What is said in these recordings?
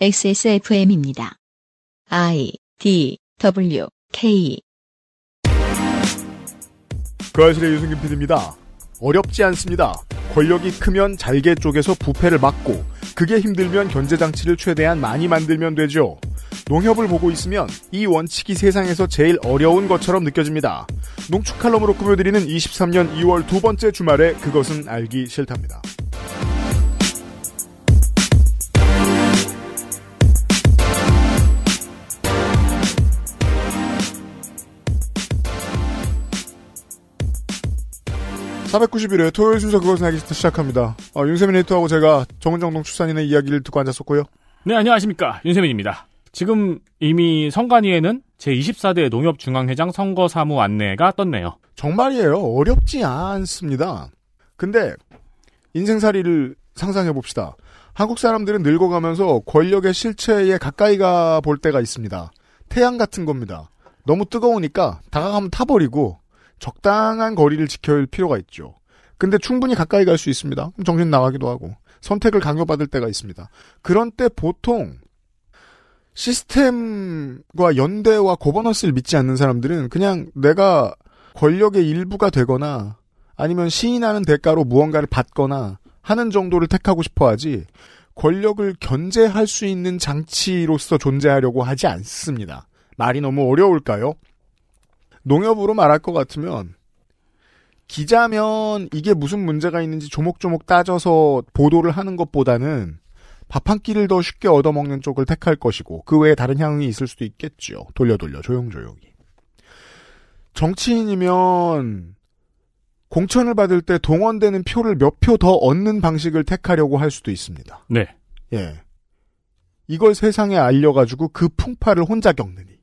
XSFM입니다. I D W K 그아실의 유승균 PD입니다. 어렵지 않습니다. 권력이 크면 잘게 쪽에서 부패를 막고 그게 힘들면 견제장치를 최대한 많이 만들면 되죠. 농협을 보고 있으면 이 원칙이 세상에서 제일 어려운 것처럼 느껴집니다. 농축칼럼으로 꾸며드리는 23년 2월 두 번째 주말에 그것은 알기 싫답니다. 491회 토요일 순서 그것은 알기 싫다 시작합니다. 어, 윤세민 에이터하고 제가 정은정동 출산인의 이야기를 듣고 앉았었고요. 네, 안녕하십니까. 윤세민입니다. 지금 이미 선관위에는 제24대 농협중앙회장 선거사무 안내가 떴네요. 정말이에요. 어렵지 않습니다. 근데 인생살이를 상상해봅시다. 한국 사람들은 늙어가면서 권력의 실체에 가까이 가볼 때가 있습니다. 태양 같은 겁니다. 너무 뜨거우니까 다가가면 타버리고 적당한 거리를 지켜야 필요가 있죠. 근데 충분히 가까이 갈 수 있습니다. 정신 나가기도 하고 선택을 강요받을 때가 있습니다. 그런 때 보통 시스템과 연대와 고버넌스를 믿지 않는 사람들은 그냥 내가 권력의 일부가 되거나 아니면 시인하는 대가로 무언가를 받거나 하는 정도를 택하고 싶어 하지 권력을 견제할 수 있는 장치로서 존재하려고 하지 않습니다. 말이 너무 어려울까요? 농협으로 말할 것 같으면 기자면 이게 무슨 문제가 있는지 조목조목 따져서 보도를 하는 것보다는 밥 한 끼를 더 쉽게 얻어먹는 쪽을 택할 것이고 그 외에 다른 향이 있을 수도 있겠죠. 돌려 돌려 조용조용히. 정치인이면 공천을 받을 때 동원되는 표를 몇 표 더 얻는 방식을 택하려고 할 수도 있습니다. 네. 예. 이걸 세상에 알려가지고 그 풍파를 혼자 겪느니.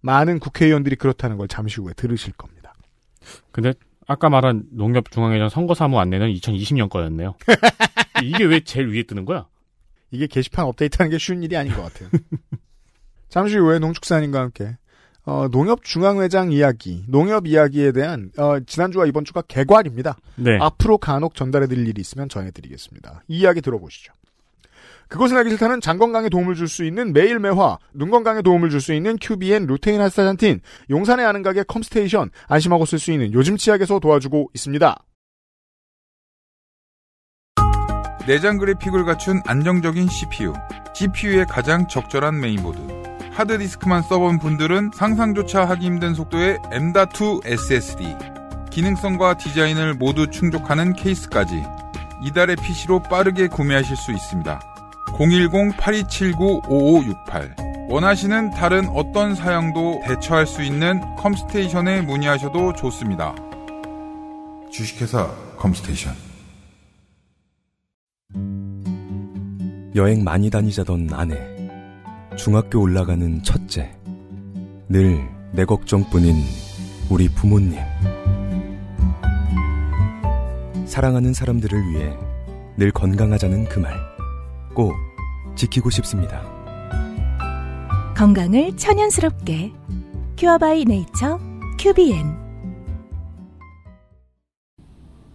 많은 국회의원들이 그렇다는 걸 잠시 후에 들으실 겁니다. 근데 아까 말한 농협중앙회장 선거사무 안내는 2020년 거였네요. 이게 왜 제일 위에 뜨는 거야? 이게 게시판 업데이트하는 게 쉬운 일이 아닌 것 같아요. 잠시 후에 농축산인과 함께 어, 농협중앙회장 이야기, 농협 이야기에 대한 어, 지난주와 이번 주가 개괄입니다. 네. 앞으로 간혹 전달해드릴 일이 있으면 전해드리겠습니다. 이 이야기 들어보시죠. 그것은 알기 싫다는 장건강에 도움을 줄 수 있는 매일매화, 눈건강에 도움을 줄 수 있는 큐비엔 루테인 하스사잔틴 용산에 아는 가게 컴스테이션, 안심하고 쓸 수 있는 요즘 치약에서 도와주고 있습니다. 내장 그래픽을 갖춘 안정적인 CPU, GPU의 가장 적절한 메인보드. 하드디스크만 써본 분들은 상상조차 하기 힘든 속도의 M.2 SSD, 기능성과 디자인을 모두 충족하는 케이스까지 이달의 PC로 빠르게 구매하실 수 있습니다. 010-8279-5568. 원하시는 다른 어떤 사양도 대처할 수 있는 컴스테이션에 문의하셔도 좋습니다. 주식회사 컴스테이션. 여행 많이 다니자던 아내. 중학교 올라가는 첫째. 늘 내 걱정뿐인 우리 부모님. 사랑하는 사람들을 위해 늘 건강하자는 그 말. 꼭 지키고 싶습니다. 건강을 천연스럽게 큐어바이 네이처 큐비엔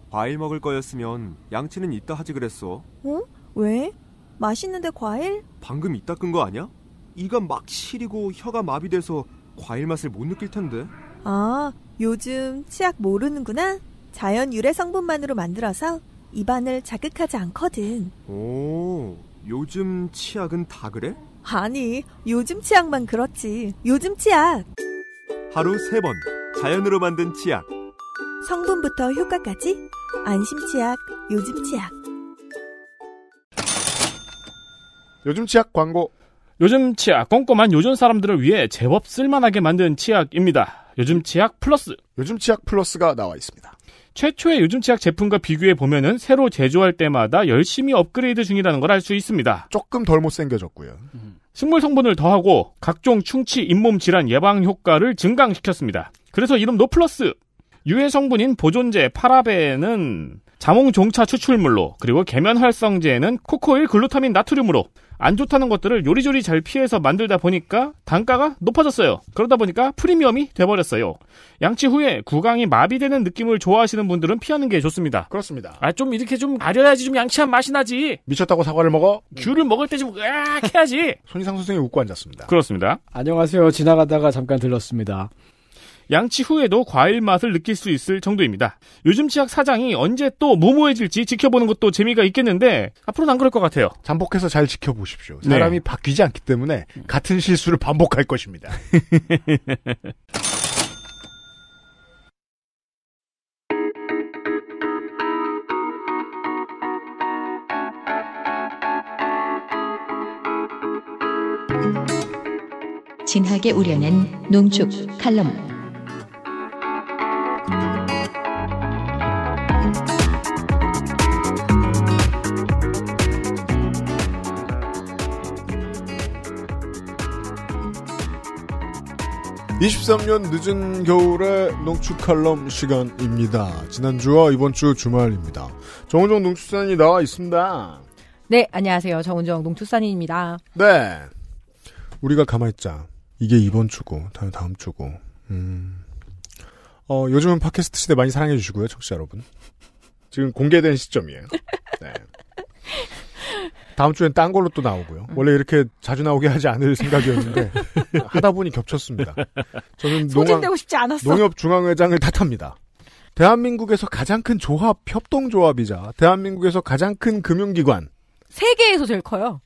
과일 먹을 거였으면 양치는 이따 하지 그랬어. 어? 왜? 맛있는데 과일? 방금 이따 끈거 아니야? 이가 막 시리고 혀가 마비돼서 과일 맛을 못 느낄 텐데. 아, 요즘 치약 모르는구나. 자연 유래 성분만으로 만들어서 입안을 자극하지 않거든. 오, 요즘 치약은 다 그래? 아니, 요즘 치약만 그렇지. 요즘 치약. 하루 세 번 자연으로 만든 치약. 성분부터 효과까지 안심 치약, 요즘 치약. 요즘 치약 광고. 요즘 치약 꼼꼼한 요즘 사람들을 위해 제법 쓸만하게 만든 치약입니다. 요즘 치약 플러스. 요즘 치약 플러스가 나와 있습니다. 최초의 요즘 치약 제품과 비교해 보면은 새로 제조할 때마다 열심히 업그레이드 중이라는 걸 알 수 있습니다. 조금 덜 못생겨졌고요. 음. 식물 성분을 더하고 각종 충치 잇몸 질환 예방 효과를 증강시켰습니다. 그래서 이름 노플러스. 유해 성분인 보존제 파라벤은 자몽종차 추출물로 그리고 계면활성제에는 코코일 글루타민 나트륨으로 안 좋다는 것들을 요리조리 잘 피해서 만들다 보니까 단가가 높아졌어요. 그러다 보니까 프리미엄이 돼버렸어요. 양치 후에 구강이 마비되는 느낌을 좋아하시는 분들은 피하는 게 좋습니다. 그렇습니다. 아 좀 이렇게 좀 아려야지 좀 양치한 맛이 나지. 미쳤다고 사과를 먹어? 귤을 먹을 때 좀 으악 해야지. 손희상 선생이 웃고 앉았습니다. 그렇습니다. 안녕하세요. 지나가다가 잠깐 들렀습니다. 양치 후에도 과일 맛을 느낄 수 있을 정도입니다. 요즘 치약 사장이 언제 또 무모해질지 지켜보는 것도 재미가 있겠는데 앞으로는 안 그럴 것 같아요. 잠복해서 잘 지켜보십시오. 네. 사람이 바뀌지 않기 때문에 같은 실수를 반복할 것입니다. 진하게 우려낸 농축 칼럼 23년 늦은 겨울의 농축 칼럼 시간입니다. 지난주와 이번주 주말입니다. 정은정 농축산이 나와 있습니다. 네, 안녕하세요. 정은정 농축산입니다 네. 우리가 가만있자. 이게 이번 주고, 다음, 다음 주고. 음. 어, 요즘은 팟캐스트 시대 많이 사랑해주시고요, 청취자 여러분. 지금 공개된 시점이에요. 네. 다음 주엔 딴 걸로 또 나오고요. 원래 이렇게 자주 나오게 하지 않을 생각이었는데 하다 보니 겹쳤습니다. 저는 농업, 농협 중앙회장을 탓합니다. 대한민국에서 가장 큰 조합 협동조합이자 대한민국에서 가장 큰 금융기관 세계에서 제일 커요.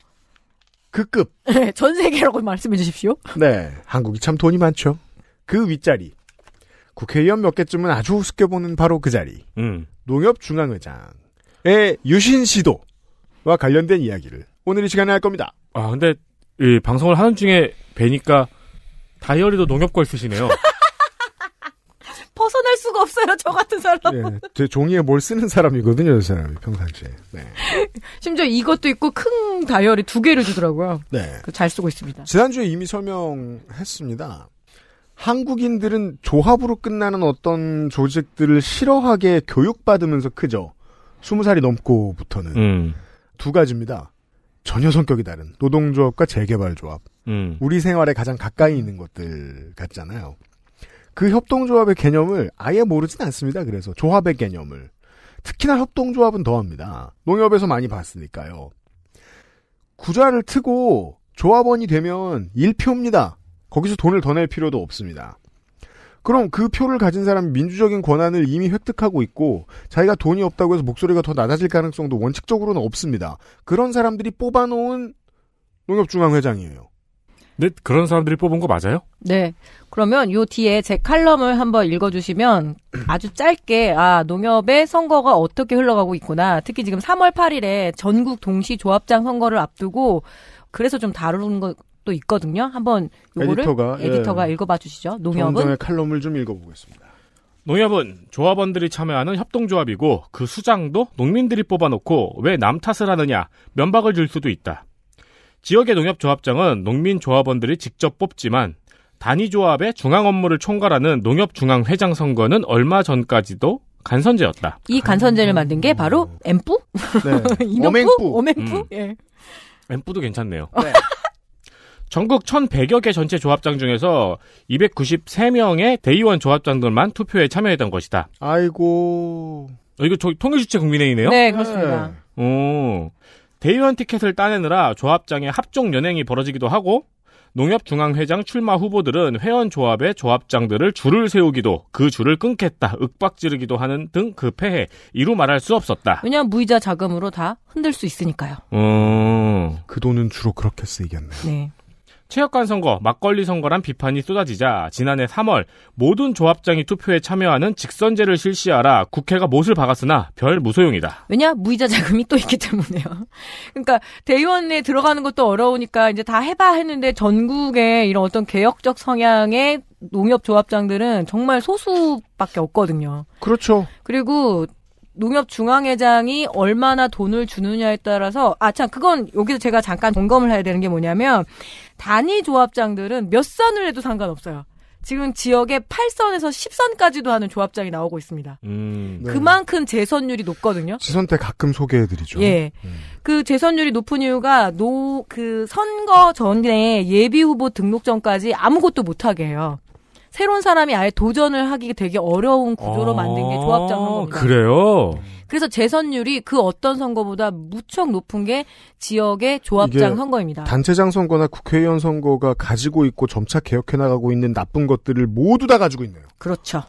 그급. 네, 전 세계라고 말씀해 주십시오. 네, 한국이 참 돈이 많죠. 그 윗자리. 국회의원 몇 개쯤은 아주 우습게 보는 바로 그 자리. 음. 농협중앙회장의 유신 씨도 와 관련된 이야기를 오늘 이 시간에 할 겁니다. 아 근데 이 방송을 하는 중에 뵈니까 다이어리도 농협걸 쓰시네요. 벗어날 수가 없어요, 저 같은 사람. 네, 예, 제 종이에 뭘 쓰는 사람이거든요, 저 사람이 평상시에. 네. 심지어 이것도 있고 큰 다이어리 두 개를 주더라고요. 네. 그 잘 쓰고 있습니다. 지난주에 이미 설명했습니다. 한국인들은 조합으로 끝나는 어떤 조직들을 싫어하게 교육받으면서 크죠. 스무 살이 넘고부터는. 음. 두 가지입니다. 전혀 성격이 다른 노동조합과 재개발조합. 음. 우리 생활에 가장 가까이 있는 것들 같잖아요. 그 협동조합의 개념을 아예 모르진 않습니다. 그래서 조합의 개념을. 특히나 협동조합은 더합니다. 농협에서 많이 봤으니까요. 구좌를 트고 조합원이 되면 일표입니다. 거기서 돈을 더 낼 필요도 없습니다. 그럼 그 표를 가진 사람이 민주적인 권한을 이미 획득하고 있고 자기가 돈이 없다고 해서 목소리가 더 낮아질 가능성도 원칙적으로는 없습니다. 그런 사람들이 뽑아놓은 농협중앙회장이에요. 네, 그런 사람들이 뽑은 거 맞아요? 네. 그러면 요 뒤에 제 칼럼을 한번 읽어주시면 아주 짧게 아 농협의 선거가 어떻게 흘러가고 있구나. 특히 지금 3월 8일에 전국 동시 조합장 선거를 앞두고 그래서 좀 다루는 거또 있거든요. 한번 요거를 에디터가, 예. 에디터가 예. 읽어봐 주시죠. 농협은 칼럼을 좀 읽어보겠습니다. 농협은 조합원들이 참여하는 협동조합이고 그 수장도 농민들이 뽑아놓고 왜 남 탓을 하느냐 면박을 줄 수도 있다. 지역의 농협조합장은 농민 조합원들이 직접 뽑지만 단위 조합의 중앙 업무를 총괄하는 농협 중앙 회장 선거는 얼마 전까지도 간선제였다. 이 간선제를 음. 만든 게 바로 엠프 네. 이명뿌? 오맹뿌? 오맹뿌? 음. 예. 엠프도 괜찮네요. 네. 전국 1,100여 개 전체 조합장 중에서 293명의 대의원 조합장들만 투표에 참여했던 것이다. 아이고. 어, 이거 저 통일주체 국민회의네요? 네, 그렇습니다. 네. 오. 대의원 티켓을 따내느라 조합장의 합종 연행이 벌어지기도 하고 농협중앙회장 출마 후보들은 회원 조합의 조합장들을 줄을 세우기도 그 줄을 끊겠다 윽박지르기도 하는 등그 패해 이루 말할 수 없었다. 왜냐면 무이자 자금으로 다 흔들 수 있으니까요. 어... 그 돈은 주로 그렇게 쓰이겠네요. 네. 체육관 선거, 막걸리 선거란 비판이 쏟아지자 지난해 3월 모든 조합장이 투표에 참여하는 직선제를 실시하라 국회가 못을 박았으나 별 무소용이다. 왜냐? 무이자 자금이 또 있기 때문에요. 그러니까 대의원에 들어가는 것도 어려우니까 이제 다 해봐 했는데 전국에 이런 어떤 개혁적 성향의 농협 조합장들은 정말 소수밖에 없거든요. 그렇죠. 그리고 농협중앙회장이 얼마나 돈을 주느냐에 따라서 아 참 그건 여기서 제가 잠깐 점검을 해야 되는 게 뭐냐면 단위 조합장들은 몇 선을 해도 상관없어요. 지금 지역에 8선에서 10선까지도 하는 조합장이 나오고 있습니다. 음, 네. 그만큼 재선율이 높거든요. 지선 때 가끔 소개해드리죠. 예. 음. 그 재선율이 높은 이유가 노, 그 선거 전에 예비 후보 등록 전까지 아무것도 못하게 해요. 새로운 사람이 아예 도전을 하기 되게 어려운 구조로 아~ 만든 게 조합장 선거입니다. 그래요? 그래서 재선율이 그 어떤 선거보다 무척 높은 게 지역의 조합장 선거입니다. 단체장 선거나 국회의원 선거가 가지고 있고 점차 개혁해 나가고 있는 나쁜 것들을 모두 다 가지고 있네요. 그렇죠.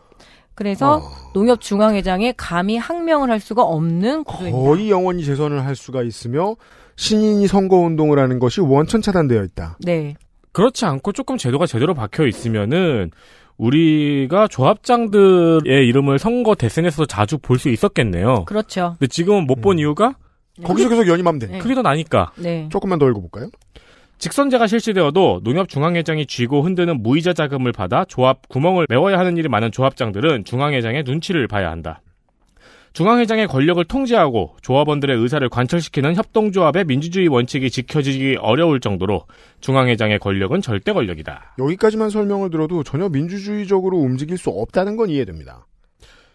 그래서 어... 농협중앙회장에 감히 항명을 할 수가 없는 구조입니다. 거의 영원히 재선을 할 수가 있으며 신인이 선거운동을 하는 것이 원천 차단되어 있다. 네. 그렇지 않고 조금 제도가 제대로 박혀 있으면은 우리가 조합장들의 이름을 선거 대선에서 자주 볼 수 있었겠네요. 그렇죠. 근데 지금은 못본 음. 이유가 네. 거기서 계속 연임하면 돼. 네. 크기도 나니까. 네. 조금만 더 읽어볼까요? 직선제가 실시되어도 농협중앙회장이 쥐고 흔드는 무이자 자금을 받아 조합 구멍을 메워야 하는 일이 많은 조합장들은 중앙회장의 눈치를 봐야 한다. 중앙회장의 권력을 통제하고 조합원들의 의사를 관철시키는 협동조합의 민주주의 원칙이 지켜지기 어려울 정도로 중앙회장의 권력은 절대 권력이다. 여기까지만 설명을 들어도 전혀 민주주의적으로 움직일 수 없다는 건 이해됩니다.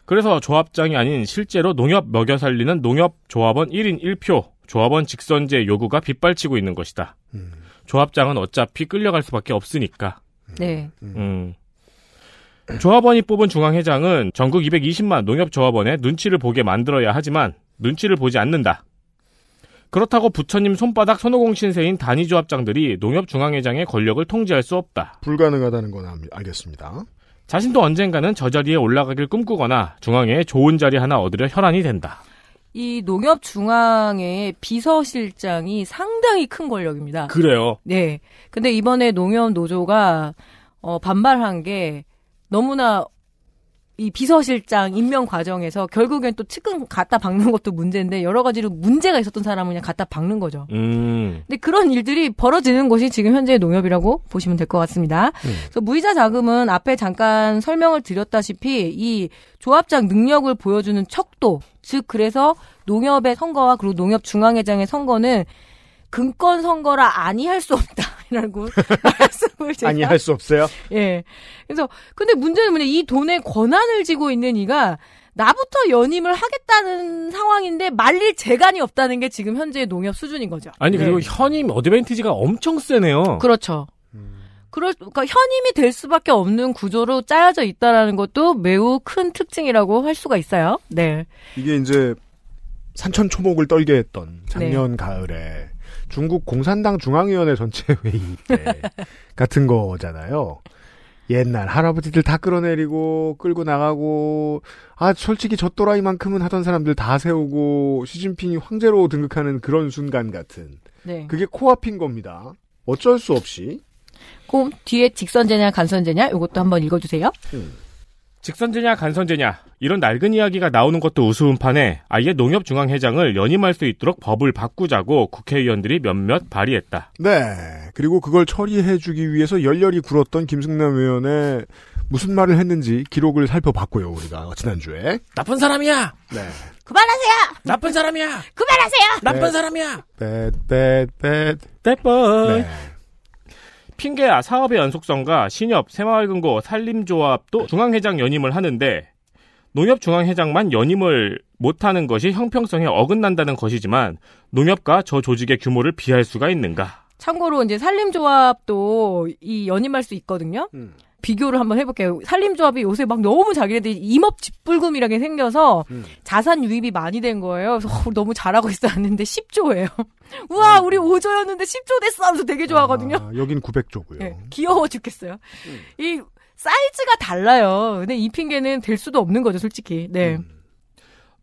그래서 조합장이 아닌 실제로 농협 먹여 살리는 농협 조합원 1인 1표 조합원 직선제 요구가 빗발치고 있는 것이다. 음. 조합장은 어차피 끌려갈 수밖에 없으니까. 네. 음. 음. 조합원이 뽑은 중앙회장은 전국 220만 농협조합원의 눈치를 보게 만들어야 하지만 눈치를 보지 않는다. 그렇다고 부처님 손바닥 손오공 신세인 단위조합장들이 농협중앙회장의 권력을 통제할 수 없다. 불가능하다는 건 알겠습니다. 자신도 언젠가는 저 자리에 올라가길 꿈꾸거나 중앙에 좋은 자리 하나 얻으려 혈안이 된다. 이 농협중앙의 비서실장이 상당히 큰 권력입니다. 그래요? 네. 근데 이번에 농협노조가 어, 반발한 게 너무나 이 비서실장 임명 과정에서 결국엔 또 측근 갖다 박는 것도 문제인데 여러 가지로 문제가 있었던 사람은 그냥 갖다 박는 거죠. 음. 근데 그런 일들이 벌어지는 것이 지금 현재의 농협이라고 보시면 될 것 같습니다. 음. 그래서 무이자 자금은 앞에 잠깐 설명을 드렸다시피 이 조합장 능력을 보여주는 척도 즉 그래서 농협의 선거와 그리고 농협 중앙회장의 선거는 금권 선거라 아니할 수 없다. 아니라고 말씀을 제가 아니 할 수 없어요. 예. 그래서 근데 문제는 뭐냐 이 돈의 권한을 지고 있는 이가 나부터 연임을 하겠다는 상황인데 말릴 재간이 없다는 게 지금 현재의 농협 수준인 거죠. 아니 그리고 네. 현임 어드밴티지가 엄청 세네요. 그렇죠. 음. 그러니까 현임이 될 수밖에 없는 구조로 짜여져 있다라는 것도 매우 큰 특징이라고 할 수가 있어요. 네. 이게 이제 산천 초목을 떨게 했던 네. 작년 네. 가을에 중국 공산당 중앙위원회 전체 회의 때 같은 거잖아요. 옛날 할아버지들 다 끌어내리고 끌고 나가고 아 솔직히 저 또라이만큼은 하던 사람들 다 세우고 시진핑이 황제로 등극하는 그런 순간 같은 네. 그게 코앞인 겁니다. 어쩔 수 없이. 그 뒤에 직선제냐 간선제냐 이것도 한번 읽어주세요. 음. 직선제냐 간선제냐 이런 낡은 이야기가 나오는 것도 우스운 판에 아예 농협중앙회장을 연임할 수 있도록 법을 바꾸자고 국회의원들이 몇몇 발의했다. 네. 그리고 그걸 처리해주기 위해서 열렬히 굴었던 김승남 의원의 무슨 말을 했는지 기록을 살펴봤고요. 우리가 지난주에 나쁜 사람이야. 네. 그만하세요. 나쁜 사람이야. 그만하세요. 나쁜 네. 사람이야. 뱃뱃뱃 네, 네, 떼뻔. 핑계야 아, 사업의 연속성과 신협, 새마을금고, 산림조합도 중앙회장 연임을 하는데 농협 중앙회장만 연임을 못하는 것이 형평성에 어긋난다는 것이지만 농협과 저 조직의 규모를 비할 수가 있는가? 참고로 이제 산림조합도 이 연임할 수 있거든요. 음. 비교를 한번 해볼게요. 산림조합이 요새 막 너무 자기네들이 임업 짓불금이라게 생겨서 음. 자산 유입이 많이 된 거예요. 그래서 어, 너무 잘하고 있었는데 10조예요. 우와, 음. 우리 5조였는데 10조 됐어 하면서 되게 좋아하거든요. 아, 여긴 900조고요. 네, 귀여워 죽겠어요. 음. 이 사이즈가 달라요. 근데 이 핑계는 될 수도 없는 거죠, 솔직히. 네. 음.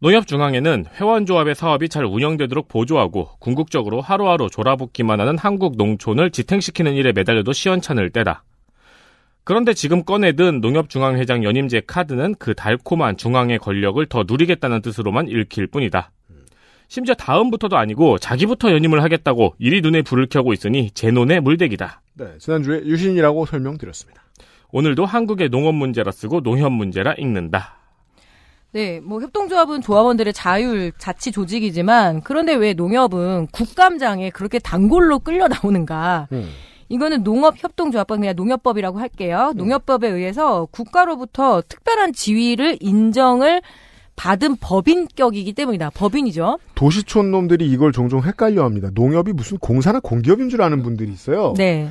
농협중앙회는 회원조합의 사업이 잘 운영되도록 보조하고 궁극적으로 하루하루 졸아붙기만 하는 한국 농촌을 지탱시키는 일에 매달려도 시원찮을 때다. 그런데 지금 꺼내든 농협중앙회장 연임제 카드는 그 달콤한 중앙의 권력을 더 누리겠다는 뜻으로만 읽힐 뿐이다. 심지어 다음부터도 아니고 자기부터 연임을 하겠다고 이리 눈에 불을 켜고 있으니 제논의 물대기다. 네, 지난주에 유신이라고 설명드렸습니다. 오늘도 한국의 농업 문제라 쓰고 농협 문제라 읽는다. 네, 뭐 협동조합은 조합원들의 자율 자치 조직이지만 그런데 왜 농협은 국감장에 그렇게 단골로 끌려 나오는가? 음. 이거는 농업협동조합법 그냥 농협법이라고 할게요. 네. 농협법에 의해서 국가로부터 특별한 지위를 인정을 받은 법인격이기 때문이다. 법인이죠. 도시촌 놈들이 이걸 종종 헷갈려 합니다. 농협이 무슨 공사나 공기업인 줄 아는 분들이 있어요. 네.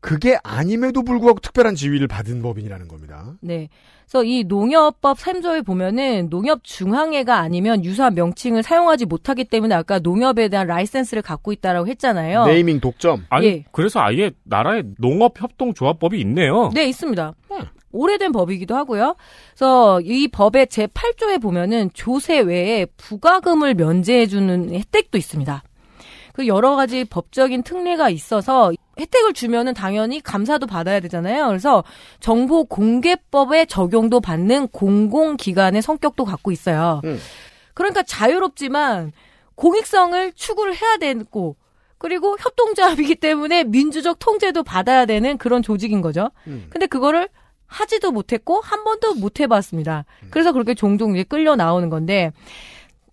그게 아님에도 불구하고 특별한 지위를 받은 법인이라는 겁니다. 네. 그래서 이 농협법 3조에 보면은 농협 중앙회가 아니면 유사 명칭을 사용하지 못하기 때문에 아까 농협에 대한 라이센스를 갖고 있다라고 했잖아요. 네이밍 독점. 아니, 예. 그래서 아예 나라에 농업협동조합법이 있네요. 네, 있습니다. 네. 오래된 법이기도 하고요. 그래서 이 법의 제8조에 보면은 조세 외에 부가금을 면제해 주는 혜택도 있습니다. 그 여러 가지 법적인 특례가 있어서 혜택을 주면은 당연히 감사도 받아야 되잖아요. 그래서 정보 공개법의 적용도 받는 공공기관의 성격도 갖고 있어요. 음. 그러니까 자유롭지만 공익성을 추구를 해야 되고 그리고 협동조합이기 때문에 민주적 통제도 받아야 되는 그런 조직인 거죠. 음. 근데 그거를 하지도 못했고 한 번도 못 해봤습니다. 그래서 그렇게 종종 이제 끌려 나오는 건데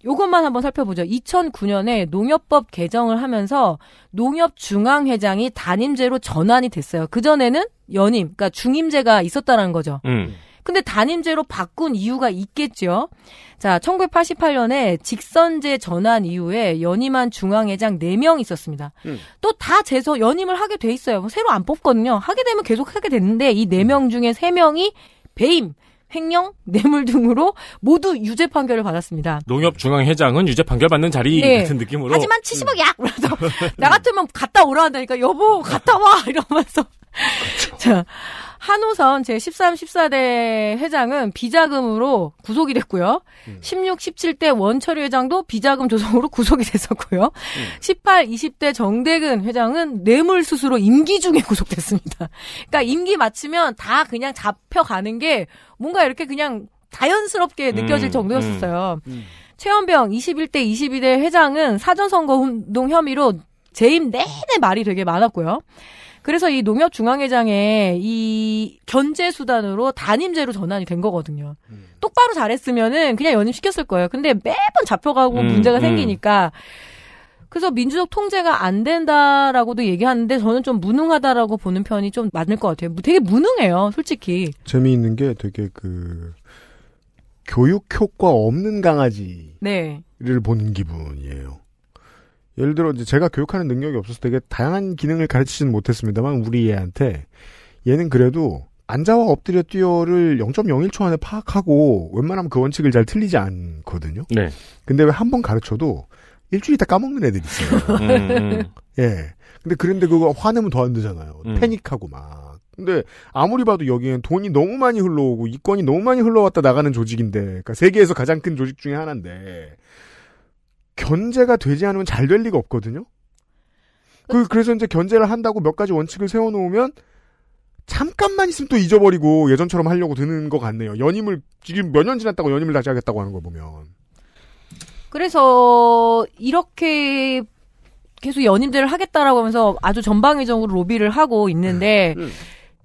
요것만 한번 살펴보죠. 2009년에 농협법 개정을 하면서 농협중앙회장이 단임제로 전환이 됐어요. 그전에는 연임, 그러니까 중임제가 있었다는 라 거죠. 음. 근데 단임제로 바꾼 이유가 있겠죠. 자, 1988년에 직선제 전환 이후에 연임한 중앙회장 4명 있었습니다. 음. 또다 재서 연임을 하게 돼 있어요. 뭐 새로 안 뽑거든요. 하게 되면 계속 하게 됐는데 이 4명 중에 3명이 배임, 횡령, 뇌물 등으로 모두 유죄 판결을 받았습니다. 농협중앙회장은 유죄 판결 받는 자리 네. 같은 느낌으로. 하지만 7 0억이 음. 그래서 나 같으면 갔다 오라 한다니까 여보 갔다 와 이러면서. 자, 한호선 제13, 14대 회장은 비자금으로 구속이 됐고요. 음. 16, 17대 원철 회장도 비자금 조성으로 구속이 됐었고요. 음. 18, 20대 정대근 회장은 뇌물수수로 임기 중에 구속됐습니다. 그러니까 임기 마치면 다 그냥 잡혀가는 게 뭔가 이렇게 그냥 자연스럽게 느껴질 음, 정도였었어요. 음, 음. 최연병 21대 22대 회장은 사전선거 운동 혐의로 재임 내내 말이 되게 많았고요. 그래서 이 농협중앙회장의 이 견제 수단으로 단임제로 전환이 된 거거든요. 음. 똑바로 잘했으면은 그냥 연임시켰을 거예요. 근데 매번 잡혀가고 음, 문제가 음. 생기니까 그래서 민주적 통제가 안 된다라고도 얘기하는데 저는 좀 무능하다라고 보는 편이 좀 맞을 것 같아요. 되게 무능해요, 솔직히. 재미있는 게 되게 그 교육 효과 없는 강아지를 네. 보는 기분이에요. 예를 들어 이제 제가 교육하는 능력이 없어서 되게 다양한 기능을 가르치지는 못했습니다만 우리 애한테 얘는 그래도 앉아와 엎드려 뛰어를 0.01초 안에 파악하고 웬만하면 그 원칙을 잘 틀리지 않거든요. 네. 근데 왜 한 번 가르쳐도 일주일 있다 까먹는 애들이 있어요. 음, 음. 예. 근데 그런데 그거 화내면 더 안 되잖아요. 음. 패닉하고 막. 근데 아무리 봐도 여기엔 돈이 너무 많이 흘러오고 이권이 너무 많이 흘러왔다 나가는 조직인데, 그러니까 세계에서 가장 큰 조직 중에 하나인데 견제가 되지 않으면 잘 될 리가 없거든요. 그, 그래서 이제 견제를 한다고 몇 가지 원칙을 세워놓으면 잠깐만 있으면 또 잊어버리고 예전처럼 하려고 드는 것 같네요. 연임을 지금 몇 년 지났다고 연임을 다시 하겠다고 하는 거 보면. 그래서 이렇게 계속 연임제를 하겠다라고 하면서 아주 전방위적으로 로비를 하고 있는데 네. 음,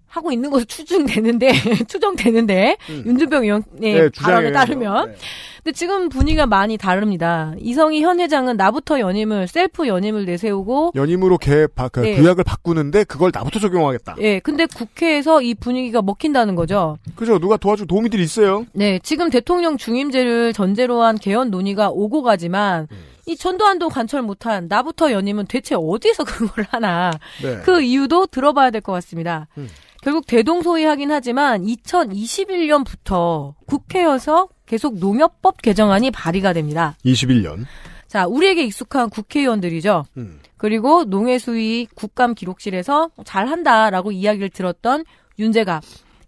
하고 있는 것으로 추정되는데 추정되는데 음. 윤준병 의원의 네, 주장에, 따르면 네. 근데 지금 분위기가 많이 다릅니다. 이성희 현 회장은 나부터 연임을 셀프 연임을 내세우고 연임으로 개 바, 그 네. 규약을 바꾸는데 그걸 나부터 적용하겠다. 예. 네, 근데 국회에서 이 분위기가 먹힌다는 거죠. 그죠. 누가 도와줄 도움이들 있어요. 네. 지금 대통령 중임제를 전제로 한 개헌 논의가 오고 가지만 음. 이 전두환도 관철 못한 나부터 연임은 대체 어디서 그걸 하나. 네. 그 이유도 들어봐야 될 것 같습니다. 음. 결국 대동소이하긴 하지만 2021년부터 국회여서 계속 농협법 개정안이 발의가 됩니다. 21년. 자, 우리에게 익숙한 국회의원들이죠. 음. 그리고 농해수위 국감 기록실에서 잘한다라고 이야기를 들었던 윤재갑,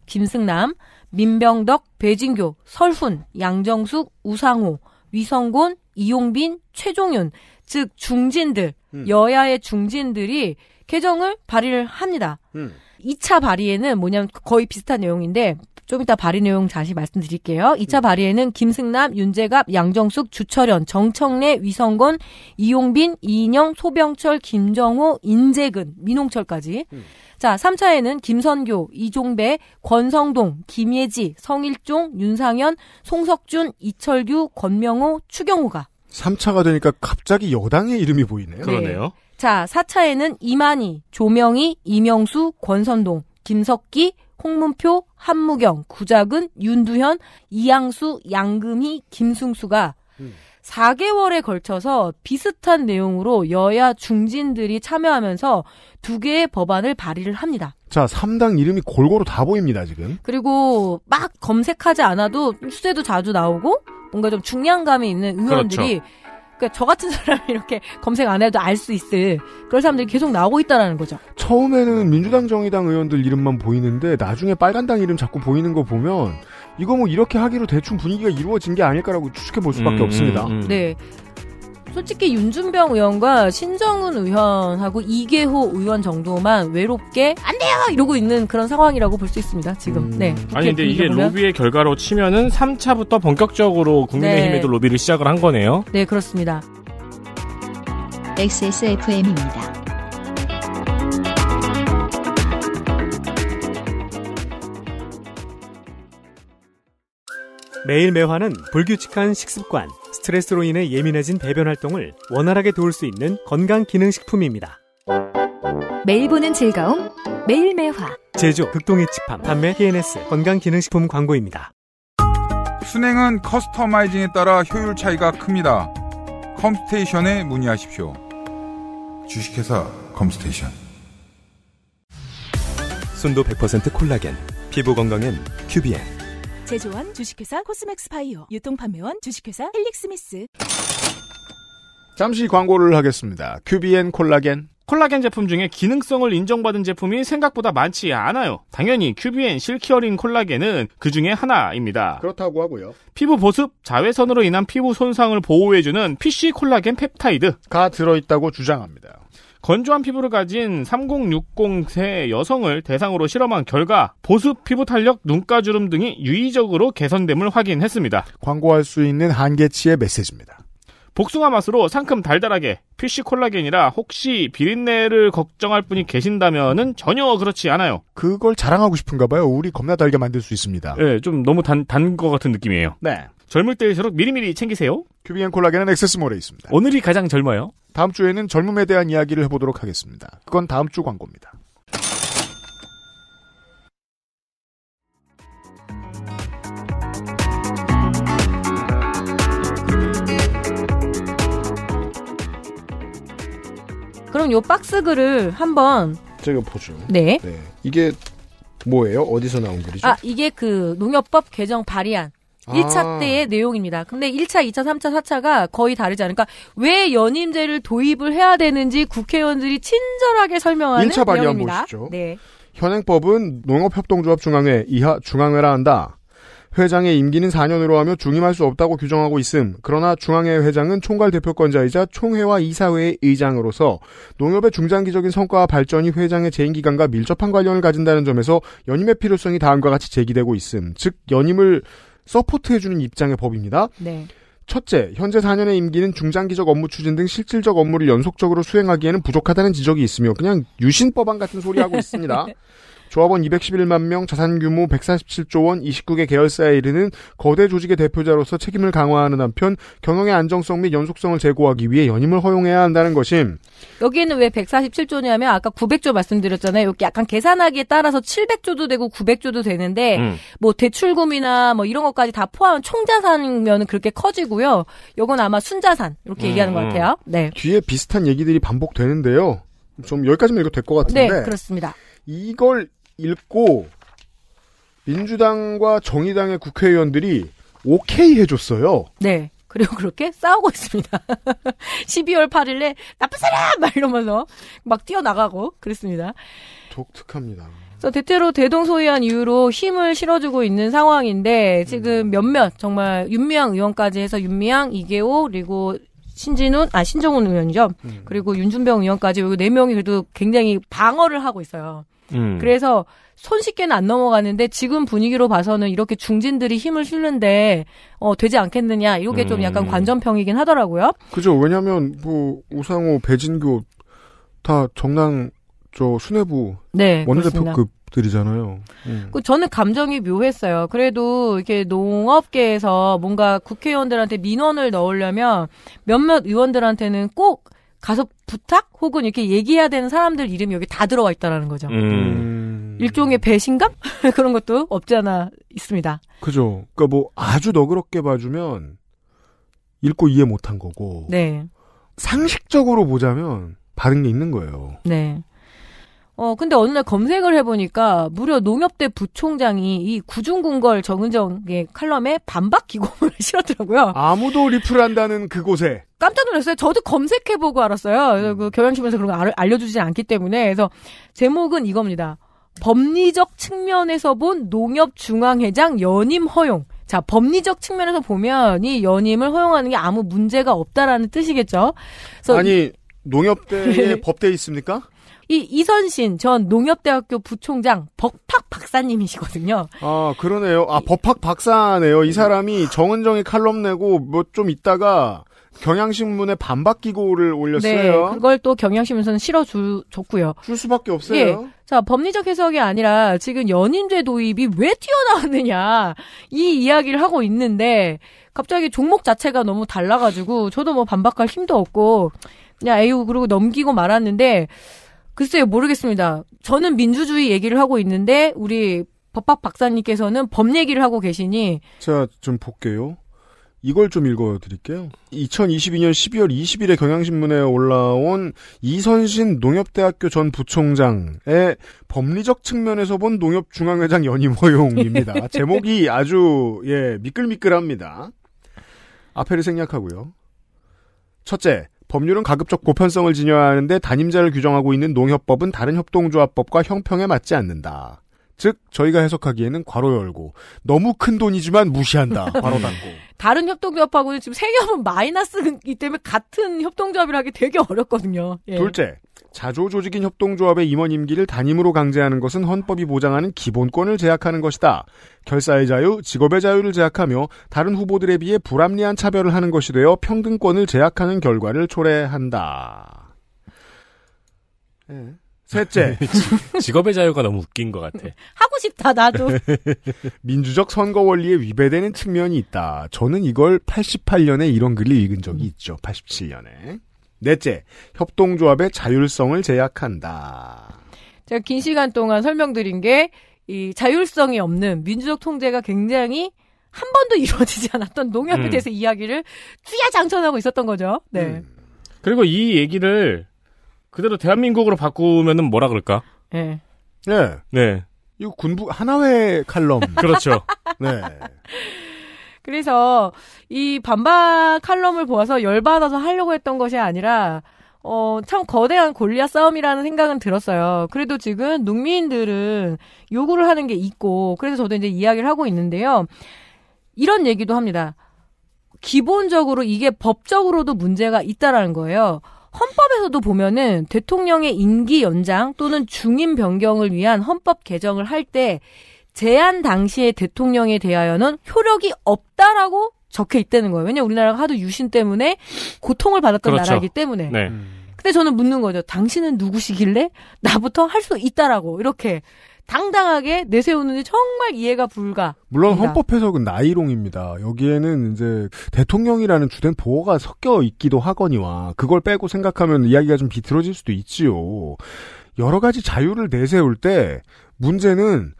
김승남, 민병덕, 배진교, 설훈, 양정숙, 우상호, 위성곤, 이용빈, 최종윤, 즉 중진들, 음. 여야의 중진들이 개정을 발의를 합니다. 음. 2차 발의에는 뭐냐면 거의 비슷한 내용인데 좀 이따 발의 내용 다시 말씀드릴게요. 2차 발의에는 김승남, 윤재갑, 양정숙, 주철현, 정청래, 위성곤, 이용빈, 이인영, 소병철, 김정호, 인재근, 민홍철까지. 음. 자, 3차에는 김선교, 이종배, 권성동, 김예지, 성일종, 윤상현, 송석준, 이철규, 권명호, 추경호가 3차가 되니까 갑자기 여당의 이름이 보이네요. 네. 그러네요. 네. 자, 4차에는 이만희, 조명희, 이명수, 권선동, 김석기, 홍문표, 한무경, 구작은, 윤두현, 이양수, 양금희, 김승수가 음. 4개월에 걸쳐서 비슷한 내용으로 여야 중진들이 참여하면서 두 개의 법안을 발의를 합니다. 자, 3당 이름이 골고루 다 보입니다, 지금. 그리고 막 검색하지 않아도 수세도 자주 나오고 뭔가 좀 중량감이 있는 그렇죠. 의원들이 그렇죠. 그러니까 저 같은 사람이 이렇게 검색 안 해도 알 수 있을 그런 사람들이 계속 나오고 있다라는 거죠. 처음에는 민주당 정의당 의원들 이름만 보이는데 나중에 빨간당 이름 자꾸 보이는 거 보면 이거 뭐 이렇게 하기로 대충 분위기가 이루어진 게 아닐까라고 추측해 볼 수밖에 음, 음 없습니다. 음, 음. 네. 솔직히 윤준병 의원과 신정훈 의원하고 이계호 의원 정도만 외롭게 안 돼요 이러고 있는 그런 상황이라고 볼 수 있습니다. 지금. 음. 네. 아니 근데 이게 보면. 로비의 결과로 치면은 3차부터 본격적으로 국민의힘에도 네. 로비를 시작을 한 거네요. 네, 그렇습니다. XSFM입니다. 매일 매화는 불규칙한 식습관 스트레스로 인해 예민해진 배변 활동을 원활하게 도울 수 있는 건강 기능 식품입니다. 매일 보는 즐거움, 매일 매화. 제조 극동의 집함 판매 TNS 건강 기능 식품 광고입니다. 순행은 커스터마이징에 따라 효율 차이가 큽니다. 컴스테이션에 문의하십시오. 주식회사 컴스테이션. 순도 100% 콜라겐, 피부 건강엔 큐비엔. 제조원 주식회사 코스맥스 파이어 유통판매원 주식회사 헬릭스미스 잠시 광고를 하겠습니다. 큐비엔 콜라겐 콜라겐 제품 중에 기능성을 인정받은 제품이 생각보다 많지 않아요. 당연히 큐비엔 실키어링 콜라겐은 그 중에 하나입니다. 그렇다고 하고요. 피부 보습, 자외선으로 인한 피부 손상을 보호해주는 PC 콜라겐 펩타이드가 들어있다고 주장합니다. 건조한 피부를 가진 3060세 여성을 대상으로 실험한 결과 보습, 피부 탄력, 눈가 주름 등이 유의적으로 개선됨을 확인했습니다. 광고할 수 있는 한계치의 메시지입니다. 복숭아 맛으로 상큼 달달하게 피쉬 콜라겐이라 혹시 비린내를 걱정할 분이 계신다면은 전혀 그렇지 않아요. 그걸 자랑하고 싶은가 봐요. 우리 겁나 달게 만들 수 있습니다. 네, 좀 너무 단, 단 것 같은 느낌이에요. 네. 젊을 때일수록 미리미리 챙기세요. 큐비앤 콜라겐은 액세스몰에 있습니다. 오늘이 가장 젊어요. 다음 주에는 젊음에 대한 이야기를 해보도록 하겠습니다. 그건 다음 주 광고입니다. 그럼 요 박스 글을 한번 제가 보죠. 네. 네. 이게 뭐예요? 어디서 나온 글이죠? 아, 이게 그 농협법 개정 발의안. 1차 아. 때의 내용입니다. 근데 1차, 2차, 3차, 4차가 거의 다르지 않을까왜 그러니까 연임제를 도입을 해야 되는지 국회의원들이 친절하게 설명하는 1차 발의 한번 보시죠. 네. 현행법은 농업협동조합중앙회 이하 중앙회라 한다. 회장의 임기는 4년으로 하며 중임할 수 없다고 규정하고 있음. 그러나 중앙회 회장은 총괄 대표권자이자 총회와 이사회의 의장으로서 농협의 중장기적인 성과와 발전이 회장의 재임 기간과 밀접한 관련을 가진다는 점에서 연임의 필요성이 다음과 같이 제기되고 있음. 즉 연임을 서포트해주는 입장의 법입니다. 네. 첫째, 현재 4년의 임기는 중장기적 업무 추진 등 실질적 업무를 연속적으로 수행하기에는 부족하다는 지적이 있으며 그냥 유신법안 같은 소리 하고 있습니다. 조합원 211만 명, 자산 규모 147조 원, 29개 계열사에 이르는 거대 조직의 대표자로서 책임을 강화하는 한편 경영의 안정성 및 연속성을 제고하기 위해 연임을 허용해야 한다는 것임. 여기에는 왜 147조냐면 아까 900조 말씀드렸잖아요. 이렇게 약간 계산하기에 따라서 700조도 되고 900조도 되는데 음. 뭐 대출금이나 뭐 이런 것까지 다 포함한 총자산면은 그렇게 커지고요. 이건 아마 순자산 이렇게 음. 얘기하는 것 음. 같아요. 네. 뒤에 비슷한 얘기들이 반복되는데요. 좀 여기까지만 읽어도 될 것 같은데. 네, 그렇습니다. 이걸 읽고 민주당과 정의당의 국회의원들이 오케이 해줬어요. 네. 그리고 그렇게 싸우고 있습니다. 12월 8일에 나쁜 사람! 막 이러면서 막 뛰어나가고 그랬습니다. 독특합니다. 그래서 대체로 대동소이한 이유로 힘을 실어주고 있는 상황인데 지금 음. 몇몇 정말 윤미향 의원까지 해서 윤미향, 이계호 그리고 신진훈, 아 신정훈 의원이죠. 음. 그리고 윤준병 의원까지 여기 네 명이 그래도 굉장히 방어를 하고 있어요. 음. 그래서 손쉽게는 안 넘어가는데 지금 분위기로 봐서는 이렇게 중진들이 힘을 실는데 어, 되지 않겠느냐 이게 음. 좀 약간 관전평이긴 하더라고요. 그죠. 왜냐하면 뭐 우상호, 배진교 다 정당 저 수뇌부 네, 원내대표급 들이잖아요. 음. 그 저는 감정이 묘했어요. 그래도 이렇게 농업계에서 뭔가 국회의원들한테 민원을 넣으려면 몇몇 의원들한테는 꼭 가서 부탁 혹은 이렇게 얘기해야 되는 사람들 이름이 여기 다 들어와 있다라는 거죠. 음. 음. 일종의 배신감 그런 것도 없지 않아 있습니다. 그죠. 그러니까 뭐 아주 너그럽게 봐주면 읽고 이해 못한 거고. 네. 상식적으로 보자면 다른 게 있는 거예요. 네. 어, 근데 어느 날 검색을 해보니까 무려 농협대 부총장이 이 구중궁궐 정은정의 칼럼에 반박 기고문을 실었더라고요. 아무도 리플한다는 그곳에. 깜짝 놀랐어요. 저도 검색해보고 알았어요. 그 경향신문에서 그런 거 알려주지 않기 때문에. 그래서 제목은 이겁니다. 법리적 측면에서 본 농협중앙회장 연임 허용. 자, 법리적 측면에서 보면 이 연임을 허용하는 게 아무 문제가 없다라는 뜻이겠죠. 아니, 농협대에 법대 있습니까? 이 이선신 전 농협대학교 부총장 법학 박사님이시거든요. 아 그러네요. 아 법학 박사네요. 이 사람이 정은정이 칼럼 내고 뭐 좀 있다가 경향신문에 반박 기고를 올렸어요. 네, 그걸 또 경향신문에서는 실어줬고요. 줄 수밖에 없어요. 예, 자, 법리적 해석이 아니라 지금 연임제 도입이 왜 튀어나왔느냐 이 이야기를 하고 있는데 갑자기 종목 자체가 너무 달라가지고 저도 뭐 반박할 힘도 없고 그냥 에휴 그러고 넘기고 말았는데 글쎄요, 모르겠습니다. 저는 민주주의 얘기를 하고 있는데, 우리 법학 박사님께서는 법 얘기를 하고 계시니. 제가 좀 볼게요. 이걸 좀 읽어드릴게요. 2022년 12월 20일에 경향신문에 올라온 이선신 농협대학교 전 부총장의 법리적 측면에서 본 농협중앙회장 연임 허용입니다. 제목이 아주 예 미끌미끌합니다. 앞에를 생략하고요. 첫째, 법률은 가급적 보편성을 지녀야 하는데 담임자를 규정하고 있는 농협법은 다른 협동조합법과 형평에 맞지 않는다. 즉 저희가 해석하기에는 괄호 열고 너무 큰 돈이지만 무시한다. 괄호 닫고. 다른 협동조합하고는 지금 세금은 마이너스이기 때문에 같은 협동조합이라 하기 되게 어렵거든요. 예. 둘째, 자조조직인 협동조합의 임원 임기를 단임으로 강제하는 것은 헌법이 보장하는 기본권을 제약하는 것이다. 결사의 자유, 직업의 자유를 제약하며 다른 후보들에 비해 불합리한 차별을 하는 것이 되어 평등권을 제약하는 결과를 초래한다. 네. 셋째. 직업의 자유가 너무 웃긴 것 같아. 하고 싶다, 나도. 민주적 선거 원리에 위배되는 측면이 있다. 저는 이걸 88년에 이런 글을 읽은 적이 있죠. 87년에. 넷째, 협동조합의 자율성을 제약한다. 제가 긴 시간 동안 설명드린 게 이 자율성이 없는 민주적 통제가 굉장히 한 번도 이루어지지 않았던 농협에 음. 대해서 이야기를 쭈야장천하고 있었던 거죠. 네. 음. 그리고 이 얘기를 그대로 대한민국으로 바꾸면은 뭐라 그럴까? 네. 네. 네. 이 군부 하나회 칼럼. 그렇죠. 네. 그래서 이 반박 칼럼을 보아서 열받아서 하려고 했던 것이 아니라 어, 참 거대한 골리앗 싸움이라는 생각은 들었어요. 그래도 지금 농민들은 요구를 하는 게 있고, 그래서 저도 이제 이야기를 하고 있는데요. 이런 얘기도 합니다. 기본적으로 이게 법적으로도 문제가 있다라는 거예요. 헌법에서도 보면은 대통령의 임기 연장 또는 중임 변경을 위한 헌법 개정을 할때 제한 당시의 대통령에 대하여는 효력이 없다라고 적혀 있다는 거예요. 왜냐 우리나라가 하도 유신 때문에 고통을 받았던 그렇죠. 나라이기 때문에. 네. 음. 근데 저는 묻는 거죠. 당신은 누구시길래 나부터 할 수 있다라고 이렇게 당당하게 내세우는게 정말 이해가 불가. 물론 헌법 해석은 나이롱입니다. 여기에는 이제 대통령이라는 주된 보호가 섞여 있기도 하거니와 그걸 빼고 생각하면 이야기가 좀 비틀어질 수도 있지요. 여러 가지 자유를 내세울 때 문제는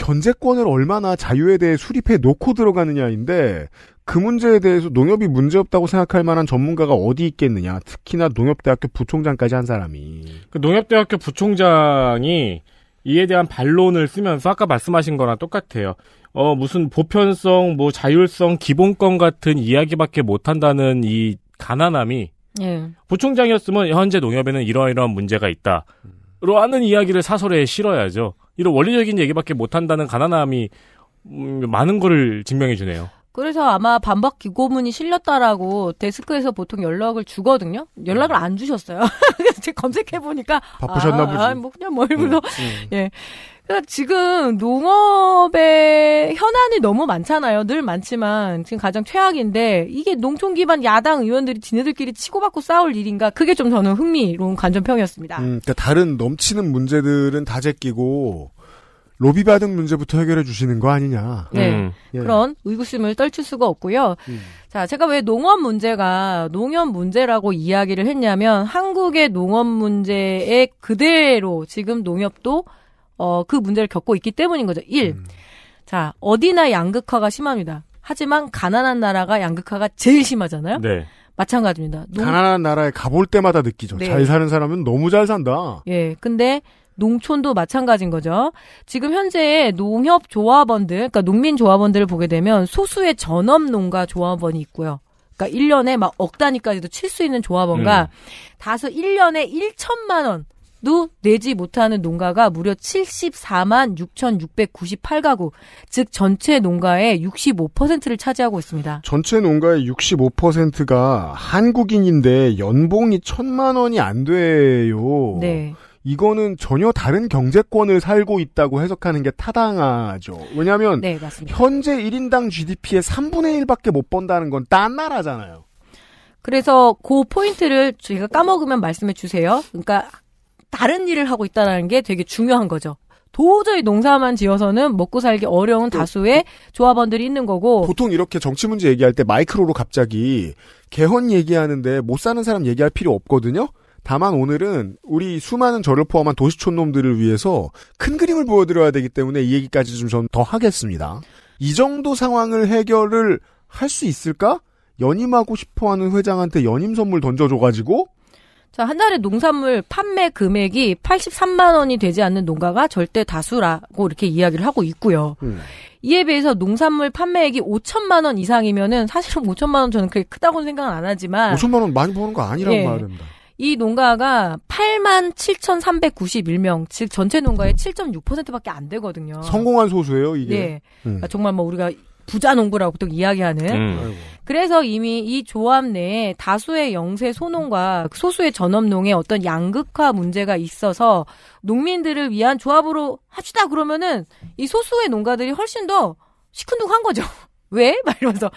견제권을 얼마나 자유에 대해 수립해 놓고 들어가느냐인데 그 문제에 대해서 농협이 문제없다고 생각할 만한 전문가가 어디 있겠느냐. 특히나 농협대학교 부총장까지 한 사람이. 그 농협대학교 부총장이 이에 대한 반론을 쓰면서 아까 말씀하신 거랑 똑같아요. 어, 무슨 보편성, 뭐 자율성, 기본권 같은 이야기밖에 못한다는 이 가난함이 예. 부총장이었으면 현재 농협에는 이러이러한 문제가 있다. 로 하는 이야기를 사설에 실어야죠. 이런 원리적인 얘기밖에 못한다는 가난함이 음, 많은 거를 증명해 주네요. 그래서 아마 반박 기고문이 실렸다라고 데스크에서 보통 연락을 주거든요. 연락을 음. 안 주셨어요. 제가 검색해 보니까 바쁘셨나 아, 보지. 아, 뭐 그냥 뭐 일부러 응, 응. 예. 그러니까 지금 농업의 현안이 너무 많잖아요. 늘 많지만 지금 가장 최악인데 이게 농촌 기반 야당 의원들이 지네들끼리 치고받고 싸울 일인가? 그게 좀 저는 흥미로운 관전평이었습니다. 음, 그러니까 다른 넘치는 문제들은 다 제끼고 로비 받은 문제부터 해결해 주시는 거 아니냐. 네. 음. 예. 그런 의구심을 떨칠 수가 없고요. 음. 자, 제가 왜 농업 문제가 농협 문제라고 이야기를 했냐면 한국의 농업 문제에 그대로 지금 농협도 어, 그 문제를 겪고 있기 때문인 거죠. 1. 음. 자, 어디나 양극화가 심합니다. 하지만 가난한 나라가 양극화가 제일 심하잖아요. 네. 마찬가지입니다. 농... 가난한 나라에 가볼 때마다 느끼죠. 네. 잘 사는 사람은 너무 잘 산다. 예. 근데 농촌도 마찬가지인 거죠. 지금 현재 농협 조합원들, 그러니까 농민 조합원들을 보게 되면 소수의 전업 농가 조합원이 있고요. 그러니까 1년에 막 억 단위까지도 칠 수 있는 조합원과 음. 다소 1년에 1천만 원도 내지 못하는 농가가 무려 74만 6,698가구, 즉 전체 농가의 65%를 차지하고 있습니다. 전체 농가의 65%가 한국인인데 연봉이 천만 원이 안 돼요. 네. 이거는 전혀 다른 경제권을 살고 있다고 해석하는 게 타당하죠. 왜냐하면 네, 현재 1인당 GDP의 3분의 1밖에 못 번다는 건 딴 나라잖아요. 그래서 그 포인트를 저희가 까먹으면 말씀해 주세요. 그러니까 다른 일을 하고 있다는 게 되게 중요한 거죠. 도저히 농사만 지어서는 먹고 살기 어려운 네. 다수의 조합원들이 있는 거고 보통 이렇게 정치 문제 얘기할 때 마이크로로 갑자기 개헌 얘기하는데 못 사는 사람 얘기할 필요 없거든요. 다만 오늘은 우리 수많은 저를 포함한 도시촌 놈들을 위해서 큰 그림을 보여드려야 되기 때문에 이 얘기까지 좀전더 하겠습니다. 이 정도 상황을 해결을 할 수 있을까? 연임하고 싶어하는 회장한테 연임 선물 던져줘가지고 자, 한 달에 농산물 판매 금액이 83만 원이 되지 않는 농가가 절대 다수라고 이렇게 이야기를 하고 있고요. 음. 이에 비해서 농산물 판매액이 5천만 원 이상이면은 사실은 5천만 원 저는 그게 크다고는 생각은 안 하지만 5천만 원 많이 버는 거 아니라고 예. 말해야 됩니다. 이 농가가 8만 7,391명, 즉 전체 농가의 7.6%밖에 안 되거든요. 성공한 소수예요, 이게. 예. 음. 그러니까 정말 뭐 우리가 부자 농부라고 또 이야기하는. 음. 그래서 이미 이 조합 내에 다수의 영세 소농과 소수의 전업농의 어떤 양극화 문제가 있어서 농민들을 위한 조합으로 합시다 그러면은 이 소수의 농가들이 훨씬 더 시큰둥한 거죠. 왜? 막 이러면서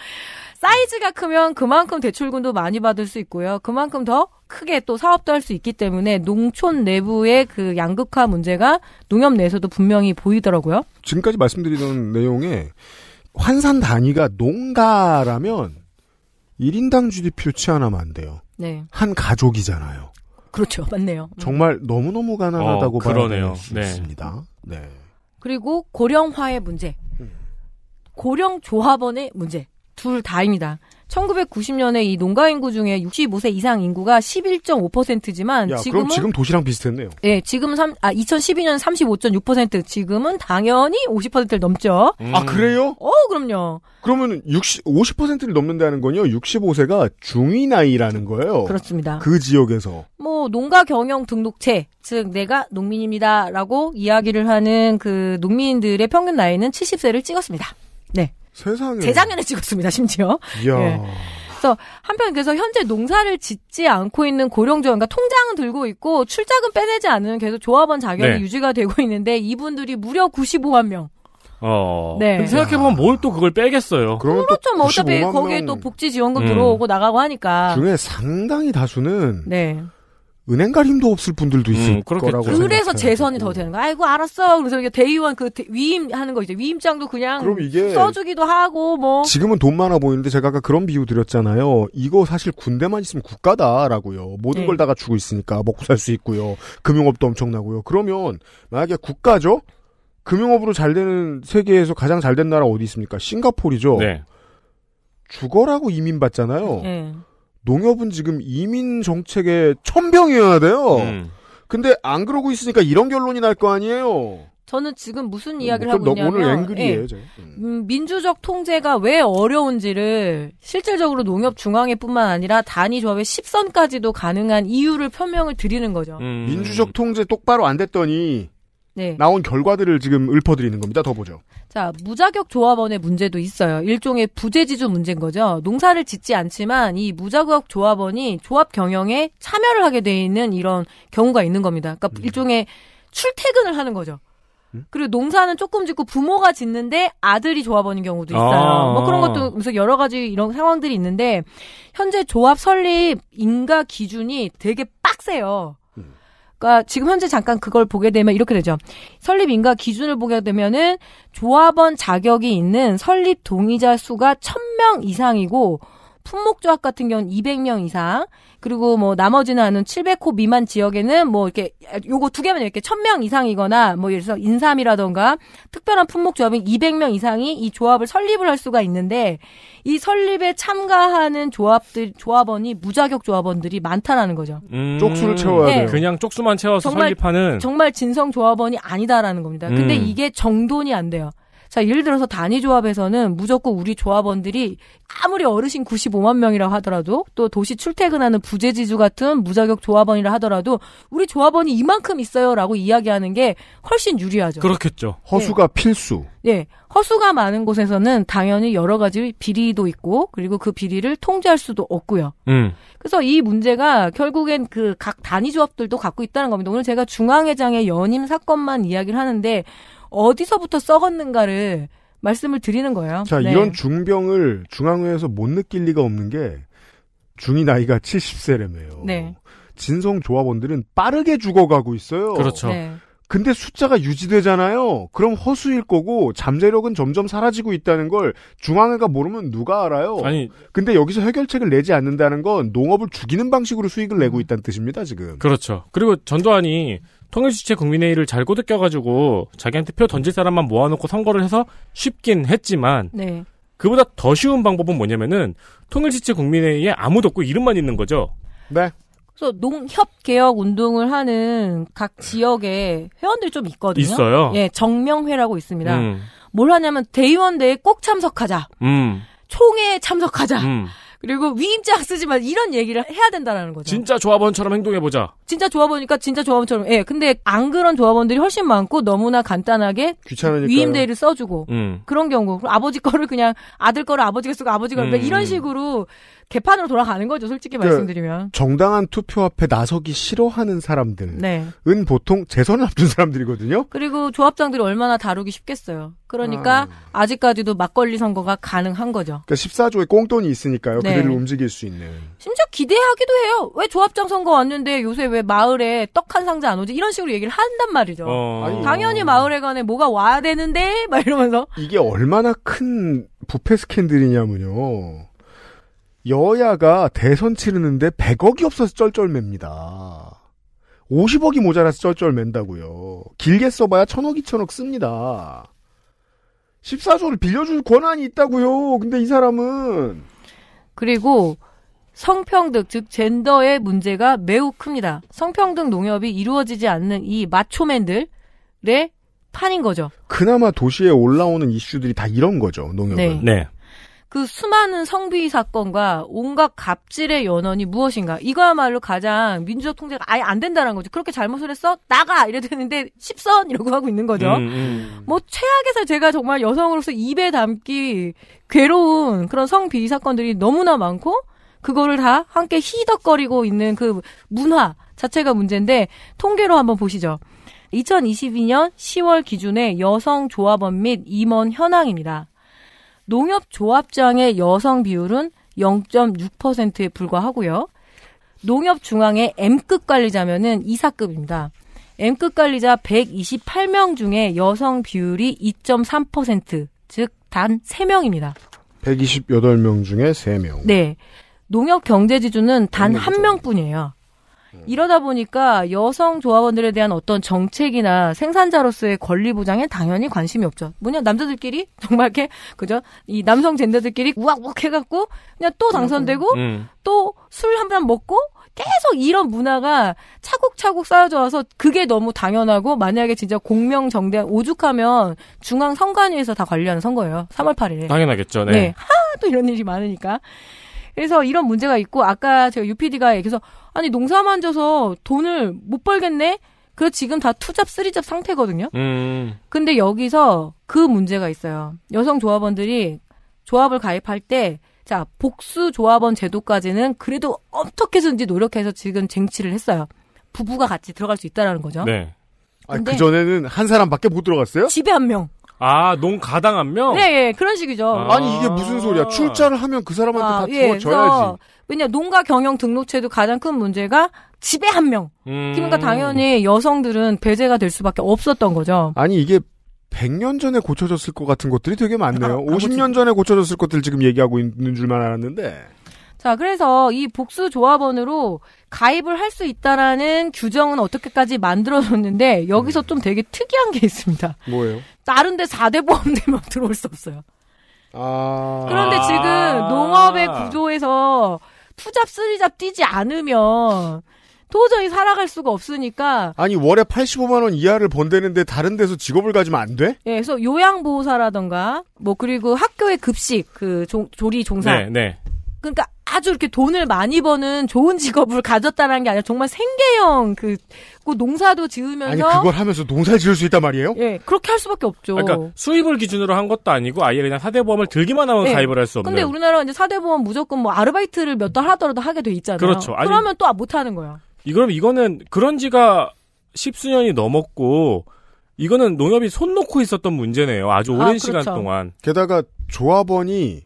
사이즈가 크면 그만큼 대출금도 많이 받을 수 있고요. 그만큼 더 크게 또 사업도 할 수 있기 때문에 농촌 내부의 그 양극화 문제가 농협 내에서도 분명히 보이더라고요. 지금까지 말씀드리던 내용에 환산 단위가 농가라면 1인당 GDP로 치환하면 안 돼요. 네. 한 가족이잖아요. 그렇죠. 맞네요. 음. 정말 너무너무 가난하다고 어, 그러네요. 수 네. 있습니다. 네. 그리고 고령화의 문제. 음. 고령 조합원의 문제. 둘 다입니다. 1990년에 이 농가 인구 중에 65세 이상 인구가 11.5%지만 야, 지금은 지금 도시랑 비슷했네요. 예, 지금 3, 아 2012년 35.6% 지금은 당연히 50%를 넘죠. 음. 아 그래요? 어 그럼요. 그러면 60 50%를 넘는다는 건요 65세가 중위 나이라는 거예요. 그렇습니다. 그 지역에서 뭐 농가 경영 등록체 즉 내가 농민입니다라고 이야기를 하는 그 농민들의 평균 나이는 70세를 찍었습니다. 네. 세상에. 재작년에 찍었습니다, 심지어. 이야. 예. 그래서 한편 그래서 현재 농사를 짓지 않고 있는 고령조원 그러니까 통장은 들고 있고 출자금 빼내지 않으면 계속 조합원 자격이 네. 유지가 되고 있는데 이분들이 무려 95만 명. 어. 네. 생각해보면 뭘 또 그걸 빼겠어요. 그렇죠. 뭐 어차피 거기에 또 복지 지원금 음. 들어오고 나가고 하니까. 중에 상당히 다수는. 네. 은행 갈 힘도 없을 분들도 있을 음, 거라고 그래서 재선이 더 되는 거. 아이고 알았어. 그래서 이게 대의원 그 위임하는 거 이제 위임장도 그냥 그럼 이게 써주기도 하고 뭐. 지금은 돈 많아 보이는데 제가 아까 그런 비유 드렸잖아요. 이거 사실 군대만 있으면 국가다라고요. 모든 네. 걸다 갖추고 있으니까 먹고 살 수 있고요. 금융업도 엄청나고요. 그러면 만약에 국가죠. 금융업으로 잘 되는 세계에서 가장 잘 된 나라 어디 있습니까? 싱가폴이죠. 네. 죽어라고 이민받잖아요. 네. 농협은 지금 이민 정책의 천병이어야 돼요. 음. 근데 안 그러고 있으니까 이런 결론이 날 거 아니에요. 저는 지금 무슨 음, 이야기를 하고 있냐면 오늘 앵글이에요, 예, 음. 음, 민주적 통제가 왜 어려운지를 실질적으로 농협 중앙회뿐만 아니라 단위 조합의 10선까지도 가능한 이유를 표명을 드리는 거죠. 음. 민주적 통제 똑바로 안 됐더니 네. 나온 결과들을 지금 읊어드리는 겁니다. 더 보죠. 자, 무자격 조합원의 문제도 있어요. 일종의 부재지주 문제인 거죠. 농사를 짓지 않지만 이 무자격 조합원이 조합 경영에 참여를 하게 돼 있는 이런 경우가 있는 겁니다. 그러니까 음. 일종의 출퇴근을 하는 거죠. 음? 그리고 농사는 조금 짓고 부모가 짓는데 아들이 조합원인 경우도 아. 있어요. 아~ 뭐 그런 것도 그래서 여러 가지 이런 상황들이 있는데 현재 조합 설립 인가 기준이 되게 빡세요. 그러니까 지금 현재 잠깐 그걸 보게 되면 이렇게 되죠. 설립 인가 기준을 보게 되면은 조합원 자격이 있는 설립 동의자 수가 1000명 이상이고 품목조합 같은 경우는 200명 이상, 그리고 뭐 나머지는 아는 700호 미만 지역에는 뭐 이렇게 요거 두 개면 이렇게 1000명 이상이거나 뭐 예를 들어서 인삼이라던가 특별한 품목조합인 200명 이상이 이 조합을 설립을 할 수가 있는데 이 설립에 참가하는 조합들 조합원이 무자격 조합원들이 많다라는 거죠. 음, 쪽수를 채워야 네. 돼요. 그냥 쪽수만 채워서 정말, 설립하는 정말 진성 조합원이 아니다라는 겁니다. 근데 음. 이게 정돈이 안 돼요. 자, 예를 들어서 단위 조합에서는 무조건 우리 조합원들이 아무리 어르신 95만 명이라 하더라도 또 도시 출퇴근하는 부재지주 같은 무자격 조합원이라 하더라도 우리 조합원이 이만큼 있어요라고 이야기하는 게 훨씬 유리하죠. 그렇겠죠. 네. 허수가 네. 필수. 예. 허수가 많은 곳에서는 당연히 여러 가지 비리도 있고 그리고 그 비리를 통제할 수도 없고요. 음. 그래서 이 문제가 결국엔 그 각 단위 조합들도 갖고 있다는 겁니다. 오늘 제가 중앙회장의 연임 사건만 이야기를 하는데 어디서부터 썩었는가를 말씀을 드리는 거예요. 자, 네. 이런 중병을 중앙회에서 못 느낄 리가 없는 게 중이 나이가 70세라며요. 네. 진성 조합원들은 빠르게 죽어가고 있어요. 그렇죠. 네. 근데 숫자가 유지되잖아요. 그럼 허수일 거고 잠재력은 점점 사라지고 있다는 걸 중앙회가 모르면 누가 알아요. 아니 근데 여기서 해결책을 내지 않는다는 건 농업을 죽이는 방식으로 수익을 내고 있다는 뜻입니다. 지금. 그렇죠. 그리고 전두환이 통일시체 국민회의를 잘 꼬드껴가지고 자기한테 표 던질 사람만 모아놓고 선거를 해서 쉽긴 했지만 네. 그보다 더 쉬운 방법은 뭐냐면은 통일시체 국민회의에 아무도 없고 이름만 있는 거죠. 네. 그래서 농협 개혁 운동을 하는 각 지역에 회원들이 좀 있거든요. 있어요. 예, 정명회라고 있습니다. 음. 뭘 하냐면 대의원 대회 꼭 참석하자. 음. 총회에 참석하자. 음. 그리고 위임장 쓰지 마 이런 얘기를 해야 된다라는 거죠. 진짜 조합원처럼 행동해 보자. 진짜 조합원이니까 진짜 조합원처럼. 예. 근데 안 그런 조합원들이 훨씬 많고 너무나 간단하게 귀찮으니까요. 위임대를 써주고 음. 그런 경우. 아버지 거를 그냥 아들 거를 아버지가 쓰고 아버지가 음. 그러니까 이런 식으로 개판으로 돌아가는 거죠. 솔직히 그러니까 말씀드리면 정당한 투표 앞에 나서기 싫어하는 사람들은 네. 보통 재선을 앞둔 사람들이거든요. 그리고 조합장들이 얼마나 다루기 쉽겠어요. 그러니까 아. 직까지도 막걸리 선거가 가능한 거죠. 그러니까 14조의 꽁돈이 있으니까요. 네. 그들을 움직일 수 있는. 심지어 기대하기도 해요. 왜 조합장 선거 왔는데 요새 왜 마을에 떡 한 상자 안 오지? 이런 식으로 얘기를 한단 말이죠. 어. 당연히 어. 마을에 관해 뭐가 와야 되는데 막 이러면서 이게 얼마나 큰 부패 스캔들이냐면요. 여야가 대선 치르는데 100억이 없어서 쩔쩔맵니다. 50억이 모자라서 쩔쩔맨다고요. 길게 써봐야 1 0 0 0억2 0 0 0억 씁니다. 14조를 빌려줄 권한이 있다고요. 근데 이 사람은 그리고 성평등 즉 젠더의 문제가 매우 큽니다. 성평등 농협이 이루어지지 않는 이 마초맨들의 판인 거죠. 그나마 도시에 올라오는 이슈들이 다 이런 거죠. 농협은. 네. 네. 그 수많은 성비 사건과 온갖 갑질의 연원이 무엇인가. 이거야말로 가장 민주적 통제가 아예 안 된다는 거죠. 그렇게 잘못을 했어? 나가! 이래 되는데, 십선! 이라고 하고 있는 거죠. 음, 음. 뭐, 최악에서 제가 정말 여성으로서 입에 담기 괴로운 그런 성비 사건들이 너무나 많고, 그거를 다 함께 희덕거리고 있는 그 문화 자체가 문제인데, 통계로 한번 보시죠. 2022년 10월 기준의 여성 조합원 및 임원 현황입니다. 농협조합장의 여성 비율은 0.6%에 불과하고요. 농협중앙의 M급 관리자면은 이사급입니다. M급 관리자 128명 중에 여성 비율이 2.3%, 즉 단 3명입니다. 128명 중에 3명. 네. 농협 경제 지주는 단한 네, 그렇죠. 명뿐이에요. 음. 이러다 보니까 여성 조합원들에 대한 어떤 정책이나 생산자로서의 권리 보장에 당연히 관심이 없죠. 뭐냐 남자들끼리 정말 이렇게 그죠? 이 남성 젠더들끼리 우악우악 해갖고 그냥 또 당선되고 음. 음. 또술 한잔 먹고 계속 이런 문화가 차곡차곡 쌓여져 와서 그게 너무 당연하고 만약에 진짜 공명정대 오죽하면 중앙 선관위에서 다 관리하는 선거예요. 3월 8일에. 당연하겠죠. 네. 네. 하도 이런 일이 많으니까. 그래서 이런 문제가 있고 아까 제가 UPD가 얘기해서 아니 농사만 져서 돈을 못 벌겠네. 그 지금 다 투잡 쓰리잡 상태거든요. 음. 근데 여기서 그 문제가 있어요. 여성 조합원들이 조합을 가입할 때 자, 복수 조합원 제도까지는 그래도 어떻게든지 노력해서 지금 쟁취를 했어요. 부부가 같이 들어갈 수 있다라는 거죠. 네. 아, 그 전에는 한 사람밖에 못 들어갔어요? 집에 한 명. 아, 농가당한 명? 네, 예, 그런 식이죠. 아. 니 이게 무슨 소리야? 출자를 하면 그 사람한테 아, 다 예, 주어져야지. 그래서 왜냐 농가 경영 등록체도 가장 큰 문제가 집에 한 명. 음. 그러니까 당연히 여성들은 배제가 될 수밖에 없었던 거죠. 아니 이게 100년 전에 고쳐졌을 것 같은 것들이 되게 많네요. 50년 아, 아, 전에 고쳐졌을 것들 지금 얘기하고 있는 줄만 알았는데. 자, 그래서 이 복수 조합원으로 가입을 할 수 있다라는 규정은 어떻게까지 만들어 졌는데 여기서 네. 좀 되게 특이한 게 있습니다. 뭐예요? 다른 데 4대 보험대만 들어올 수 없어요. 아... 그런데 지금 농업의 구조에서 투잡, 쓰리잡 뛰지 않으면 도저히 살아갈 수가 없으니까. 아니 월에 85만 원 이하를 번대는데 다른 데서 직업을 가지면 안 돼? 예, 그래서 요양보호사라던가 뭐 그리고 학교의 급식 그 조, 리 종사. 네, 네. 그러니까 아주 이렇게 돈을 많이 버는 좋은 직업을 가졌다는 게 아니라 정말 생계형 그, 그 농사도 지으면서 아니 그걸 하면서 농사를 지을 수 있단 말이에요? 예, 그렇게 할 수밖에 없죠. 그러니까 수입을 기준으로 한 것도 아니고 아예 그냥 사대보험을 들기만 하면 예. 가입을 할 수 없는. 근데 우리나라 이제 사대보험 무조건 뭐 아르바이트를 몇 달 하더라도 하게 돼 있잖아요. 그렇죠. 아니, 그러면 또 못 하는 거야. 이거는 이거는 그런 지가 십수년이 넘었고 이거는 농협이 손 놓고 있었던 문제네요. 아주 오랜 아, 그렇죠. 시간 동안. 게다가 조합원이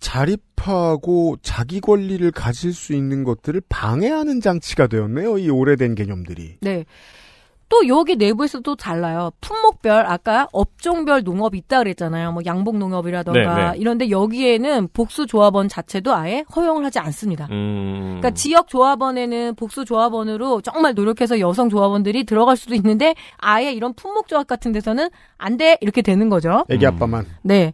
자립하고 자기 권리를 가질 수 있는 것들을 방해하는 장치가 되었네요. 이 오래된 개념들이. 네. 또 여기 내부에서도 달라요. 품목별 아까 업종별 농업이 있다 그랬잖아요. 뭐양복 농업이라던가 네, 네. 이런데 여기에는 복수 조합원 자체도 아예 허용을 하지 않습니다. 음... 그러니까 지역 조합원에는 복수 조합원으로 정말 노력해서 여성 조합원들이 들어갈 수도 있는데 아예 이런 품목 조합 같은 데서는 안 돼 이렇게 되는 거죠. 애기 아빠만. 네.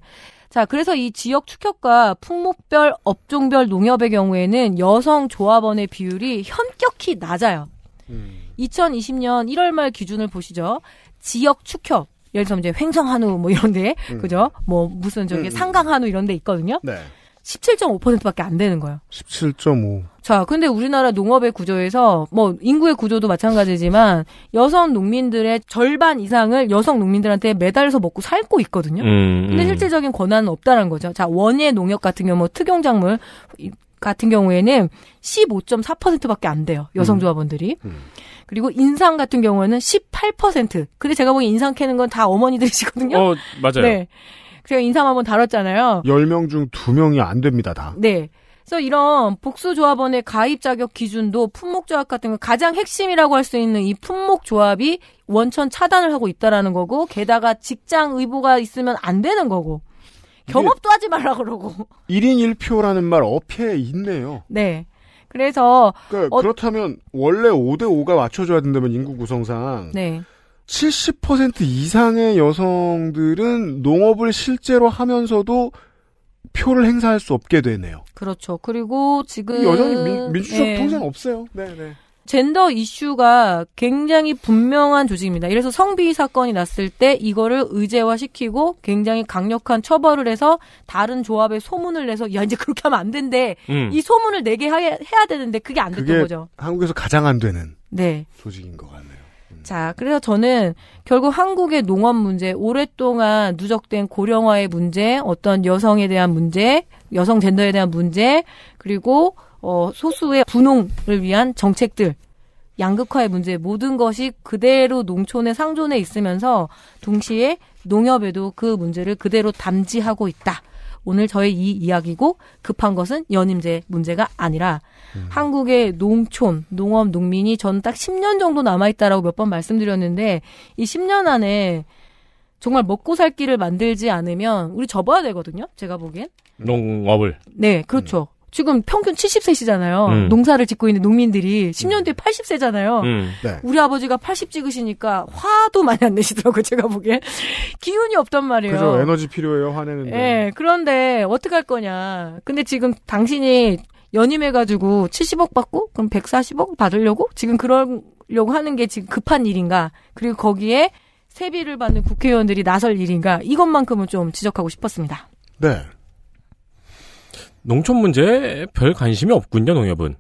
자, 그래서 이 지역 축협과 품목별, 업종별 농협의 경우에는 여성 조합원의 비율이 현격히 낮아요. 음. 2020년 1월 말 기준을 보시죠. 지역 축협. 예를 들면 이제 횡성한우 뭐 이런데 음. 그죠? 뭐 무슨 저기 음. 음. 상강한우 이런데 있거든요. 네. 17.5%밖에 안 되는 거예요. 17.5. 자, 근데 우리나라 농업의 구조에서 뭐 인구의 구조도 마찬가지지만 여성 농민들의 절반 이상을 여성 농민들한테 매달려서 먹고 살고 있거든요. 음, 음. 근데 실질적인 권한은 없다는 거죠. 자, 원예 농협 같은 경우 뭐 특용 작물 같은 경우에는 15.4%밖에 안 돼요. 여성 음. 조합원들이. 음. 그리고 인상 같은 경우에는 18%. 근데 제가 보기엔 인상 캐는 건 다 어머니들이시거든요. 어, 맞아요. 네. 제가 인사 한번 다뤘잖아요. 10명 중 2명이 안 됩니다, 다. 네. 그래서 이런 복수조합원의 가입 자격 기준도 품목조합 같은 거 가장 핵심이라고 할 수 있는 이 품목조합이 원천 차단을 하고 있다라는 거고 게다가 직장 의보가 있으면 안 되는 거고 경업도 하지 말라 그러고 1인 1표라는 말 어폐에 있네요. 네. 그래서 그러니까 어... 그렇다면 원래 5대 5가 맞춰줘야 된다면 인구 구성상 네. 70% 이상의 여성들은 농업을 실제로 하면서도 표를 행사할 수 없게 되네요. 그렇죠. 그리고 지금 여전히 민, 주적 네. 예. 통제는 없어요. 네, 네. 젠더 이슈가 굉장히 분명한 조직입니다. 이래서 성비 사건이 났을 때 이거를 의제화시키고 굉장히 강력한 처벌을 해서 다른 조합에 소문을 내서 야 이제 그렇게 하면 안 된대. 음. 이 소문을 내게 해야, 해야 되는데 그게 안 됐던 거죠. 한국에서 가장 안 되는 네. 조직인 것 같네요. 자, 그래서 저는 결국 한국의 농업 문제, 오랫동안 누적된 고령화의 문제, 어떤 여성에 대한 문제, 여성 젠더에 대한 문제, 그리고 어, 소수의 분홍을 위한 정책들, 양극화의 문제 모든 것이 그대로 농촌의 상존에 있으면서 동시에 농협에도 그 문제를 그대로 담지하고 있다. 오늘 저의 이 이야기고 급한 것은 연임제 문제가 아니라 음. 한국의 농촌, 농업, 농민이 전 딱 10년 정도 남아있다라고 몇 번 말씀드렸는데 이 10년 안에 정말 먹고 살 길을 만들지 않으면 우리 접어야 되거든요. 제가 보기엔. 농업을. 네, 그렇죠. 음. 지금 평균 70세시잖아요. 음. 농사를 짓고 있는 농민들이 10년 음. 뒤에 80세잖아요. 음. 네. 우리 아버지가 80 찍으시니까 화도 많이 안 내시더라고 제가 보기에 기운이 없단 말이에요. 그죠. 에너지 필요해요. 화내는데. 네, 그런데 어떻게 할 거냐. 근데 지금 당신이 연임해가지고 70억 받고 그럼 140억 받으려고 지금 그러려고 하는 게 지금 급한 일인가? 그리고 거기에 세비를 받는 국회의원들이 나설 일인가? 이것만큼은 좀 지적하고 싶었습니다. 네. 농촌 문제에 별 관심이 없군요, 농협은.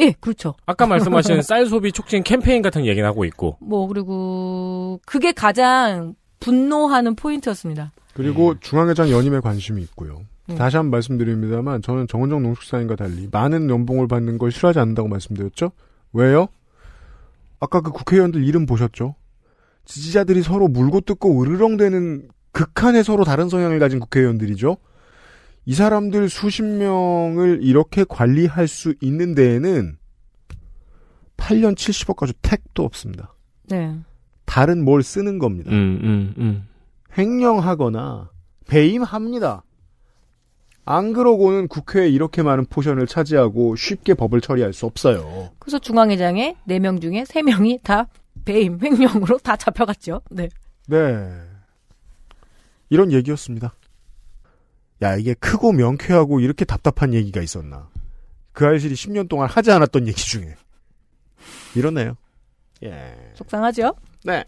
예, 그렇죠. 아까 말씀하신 쌀 소비 촉진 캠페인 같은 얘기는 하고 있고. 뭐, 그리고 그게 가장 분노하는 포인트였습니다. 그리고 음. 중앙회장 연임에 관심이 있고요. 음. 다시 한 번 말씀드립니다만 저는 정은정 농축사인과 달리 많은 연봉을 받는 걸 싫어하지 않는다고 말씀드렸죠. 왜요? 아까 그 국회의원들 이름 보셨죠? 지지자들이 서로 물고 뜯고 으르렁대는 극한의 서로 다른 성향을 가진 국회의원들이죠. 이 사람들 수십 명을 이렇게 관리할 수 있는 데에는 8년 70억 가지 택도 없습니다. 네. 다른 뭘 쓰는 겁니다. 음, 음, 음. 횡령하거나 배임합니다. 안 그러고는 국회에 이렇게 많은 포션을 차지하고 쉽게 법을 처리할 수 없어요. 그래서 중앙회장에 4명 중에 3명이 다 배임, 횡령으로 다 잡혀갔죠. 네. 네. 이런 얘기였습니다. 야, 이게 크고 명쾌하고 이렇게 답답한 얘기가 있었나. 그아이들이 10년 동안 하지 않았던 얘기 중에. 이러네요. 예. 속상하죠? 네.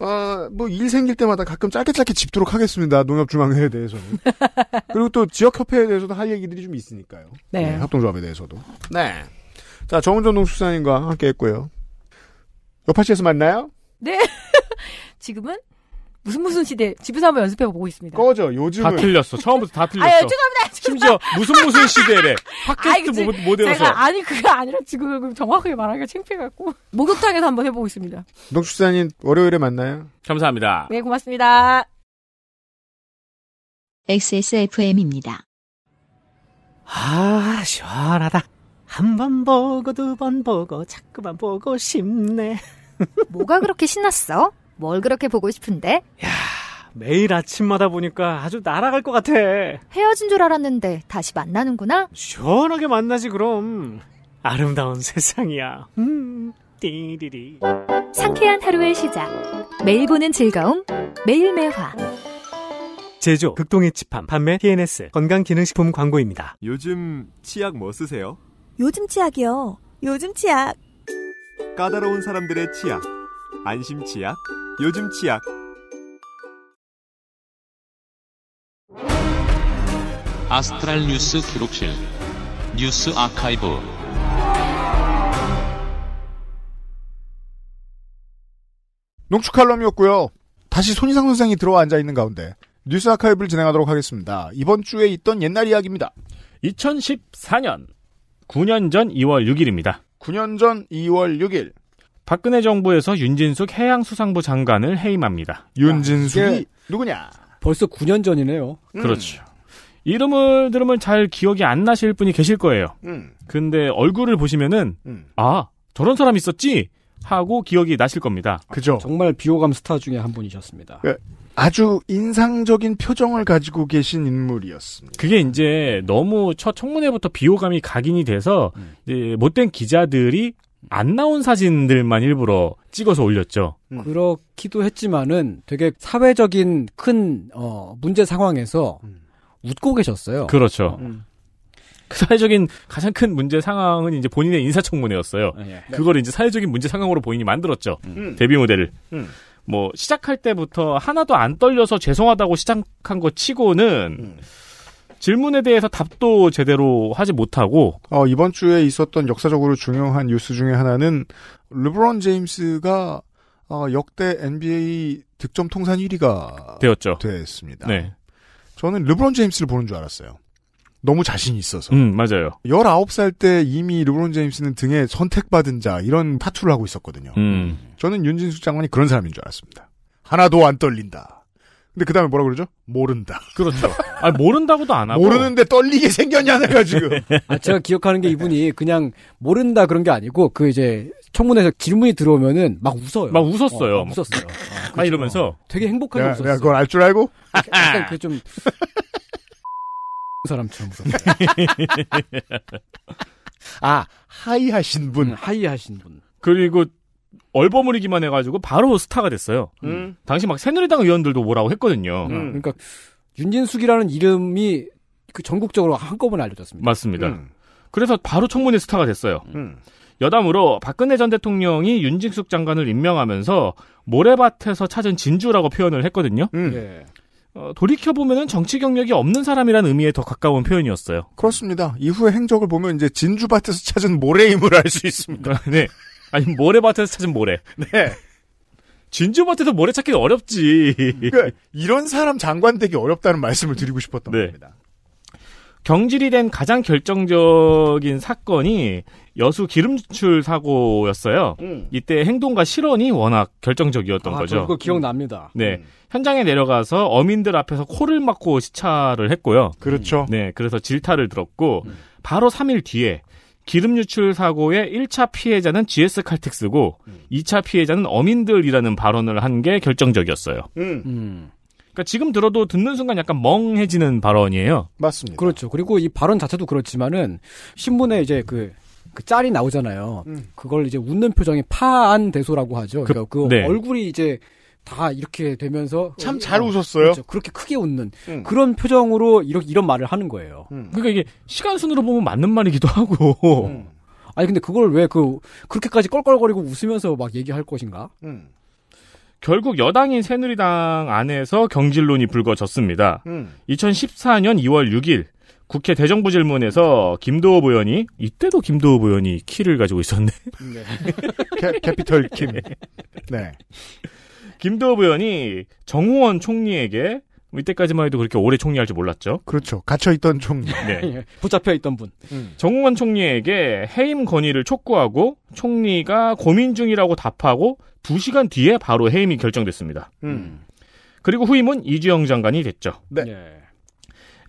어, 뭐, 일 생길 때마다 가끔 짧게 짧게 짚도록 하겠습니다. 농협중앙회에 대해서는. 그리고 또 지역협회에 대해서도 할 얘기들이 좀 있으니까요. 네. 네 예, 협동조합에 대해서도. 네. 자, 정은전 농수사님과 함께 했고요. 여파시에서 만나요? 네. 지금은 무슨 무슨 시대 집에서 한번 연습해 보고 있습니다. 꺼져. 요즘다 틀렸어. 처음부터 다 아, 예, 틀렸어. 아, 죄송합니다. 심지어 무슨 무슨 시대래. 팟캐스트 모, 모델서 제가 아니 그게 아니라 지금 정확하게 말하기가 창피해갖고 목욕탕에서 한번 해보고 있습니다. 농축사님 월요일에 만나요. 감사합니다. 네 고맙습니다. XSFM입니다. 아 시원하다. 한 번 보고 두 번 보고 자꾸만 보고 싶네. 뭐가 그렇게 신났어? 뭘 그렇게 보고 싶은데? 야, 매일 아침마다 보니까 아주 날아갈 것 같아. 헤어진 줄 알았는데 다시 만나는구나? 시원하게 만나지, 그럼. 아름다운 세상이야. 음, 띠리리. 상쾌한 하루의 시작. 매일 보는 즐거움, 매일 매화. 제조, 극동의 집함, 판매, TNS, 건강기능식품 광고입니다. 요즘 치약 뭐 쓰세요? 요즘 치약이요. 요즘 치약. 까다로운 사람들의 치약. 안심 치약, 요즘 치약. 아스트랄 뉴스 기록실 뉴스 아카이브 농축칼럼이었고요. 다시 손희상 선생이 들어와 앉아 있는 가운데 뉴스 아카이브를 진행하도록 하겠습니다. 이번 주에 있던 옛날 이야기입니다. 2014년 9년 전 2월 6일입니다. 9년 전 2월 6일 박근혜 정부에서 윤진숙 해양수산부 장관을 해임합니다. 윤진숙이 누구냐? 벌써 9년 전이네요. 음. 그렇죠. 이름을 들으면 잘 기억이 안 나실 분이 계실 거예요. 음. 근데 얼굴을 보시면은 음. 아 저런 사람 있었지 하고 기억이 나실 겁니다. 그죠? 정말 비호감 스타 중에 한 분이셨습니다. 그, 아주 인상적인 표정을 가지고 계신 인물이었습니다. 그게 이제 너무 첫 청문회부터 비호감이 각인이 돼서 음. 못된 기자들이 안 나온 사진들만 일부러 찍어서 올렸죠. 음. 그렇기도 했지만은 되게 사회적인 큰 어, 문제 상황에서 음. 웃고 계셨어요. 그렇죠. 음. 그 사회적인 가장 큰 문제 상황은 이제 본인의 인사청문회였어요. 네. 그걸 이제 사회적인 문제 상황으로 본인이 만들었죠. 음. 음. 데뷔 모델을. 뭐 시작할 때부터 하나도 안 떨려서 죄송하다고 시작한 거 치고는 질문에 대해서 답도 제대로 하지 못하고 어, 이번 주에 있었던 역사적으로 중요한 뉴스 중에 하나는 르브론 제임스가 어, 역대 NBA 득점 통산 1위가 되었죠. 됐습니다. 네. 저는 르브론 제임스를 보는 줄 알았어요. 너무 자신 있어서. 음, 맞아요. 19살 때 이미 르브론 제임스는 등에 선택받은 자, 이런 타투를 하고 있었거든요. 음. 저는 윤진숙 장관이 그런 사람인 줄 알았습니다. 하나도 안 떨린다. 근데 그 다음에 뭐라 그러죠? 모른다. 그렇죠. 아 모른다고도 안 하고 모르는데 떨리게 생겼냐 내가 지금. 아 제가 기억하는 게 이분이 그냥 모른다 그런 게 아니고 그 이제 청문회에서 질문이 들어오면은 막 웃어요. 막 웃었어요. 어, 막 웃었어요. 아, 막 그렇죠. 이러면서 되게 행복하게 내 웃었어요. 내 그걸 알 줄 알고. 약간 그좀 사람처럼 웃었어요. 아 하이하신 분. 음, 하이하신 분. 그리고 얼버무리기만 해가지고 바로 스타가 됐어요. 음. 음. 당시 막 새누리당 의원들도 뭐라고 했거든요. 음. 음. 그러니까 윤진숙이라는 이름이 그 전국적으로 한꺼번에 알려졌습니다. 맞습니다. 음. 그래서 바로 청문회 스타가 됐어요. 음. 여담으로 박근혜 전 대통령이 윤진숙 장관을 임명하면서 모래밭에서 찾은 진주라고 표현을 했거든요. 예. 어, 돌이켜보면 정치 경력이 없는 사람이란 의미에 더 가까운 표현이었어요. 그렇습니다. 이후의 행적을 보면 이제 진주밭에서 찾은 모래임을 알 수 있습니다. 네. 아니 모래밭에서 찾은 모래. 네. 진주밭에서 모래 찾기는 어렵지. 그러니까 이런 사람 장관 되기 어렵다는 말씀을 드리고 싶었던 네. 겁니다. 경질이 된 가장 결정적인 사건이 여수 기름 유출 사고였어요. 음. 이때 행동과 실언이 워낙 결정적이었던 아, 거죠. 그거 기억납니다. 음. 네. 음. 현장에 내려가서 어민들 앞에서 코를 막고 시찰을 했고요. 그렇죠. 음. 네. 그래서 질타를 들었고 음. 바로 3일 뒤에 기름 유출 사고의 1차 피해자는 GS 칼텍스고 음. 2차 피해자는 어민들이라는 발언을 한 게 결정적이었어요. 음. 음. 그러니까 지금 들어도 듣는 순간 약간 멍해지는 발언이에요. 맞습니다. 그렇죠. 그리고 이 발언 자체도 그렇지만은 신문에 이제 그그 그 짤이 나오잖아요. 음. 그걸 이제 웃는 표정이 파안 대소라고 하죠. 그, 그러니까 그 네. 얼굴이 이제 다 이렇게 되면서 참 잘 웃었어요. 그렇죠. 그렇게 크게 웃는 음. 그런 표정으로 이렇게 이런 말을 하는 거예요. 음. 그러니까 이게 시간 순으로 보면 맞는 말이기도 하고. 음. 아니 근데 그걸 왜 그 그렇게까지 껄껄거리고 웃으면서 막 얘기할 것인가? 음. 결국 여당인 새누리당 안에서 경질론이 불거졌습니다. 2014년 2월 6일 국회 대정부 질문에서 김도호 의원이 이때도 김도호 의원이 키를 가지고 있었네. 네. 캐, 피털 킴. 네. 김도읍 의원이 정호원 총리에게 이때까지만 해도 그렇게 오래 총리할 줄 몰랐죠. 그렇죠. 갇혀있던 총리. 네. 예, 붙잡혀있던 분. 음. 정홍원 총리에게 해임 건의를 촉구하고 총리가 고민 중이라고 답하고 2시간 뒤에 바로 해임이 결정됐습니다. 음. 음. 그리고 후임은 이주영 장관이 됐죠. 네. 네.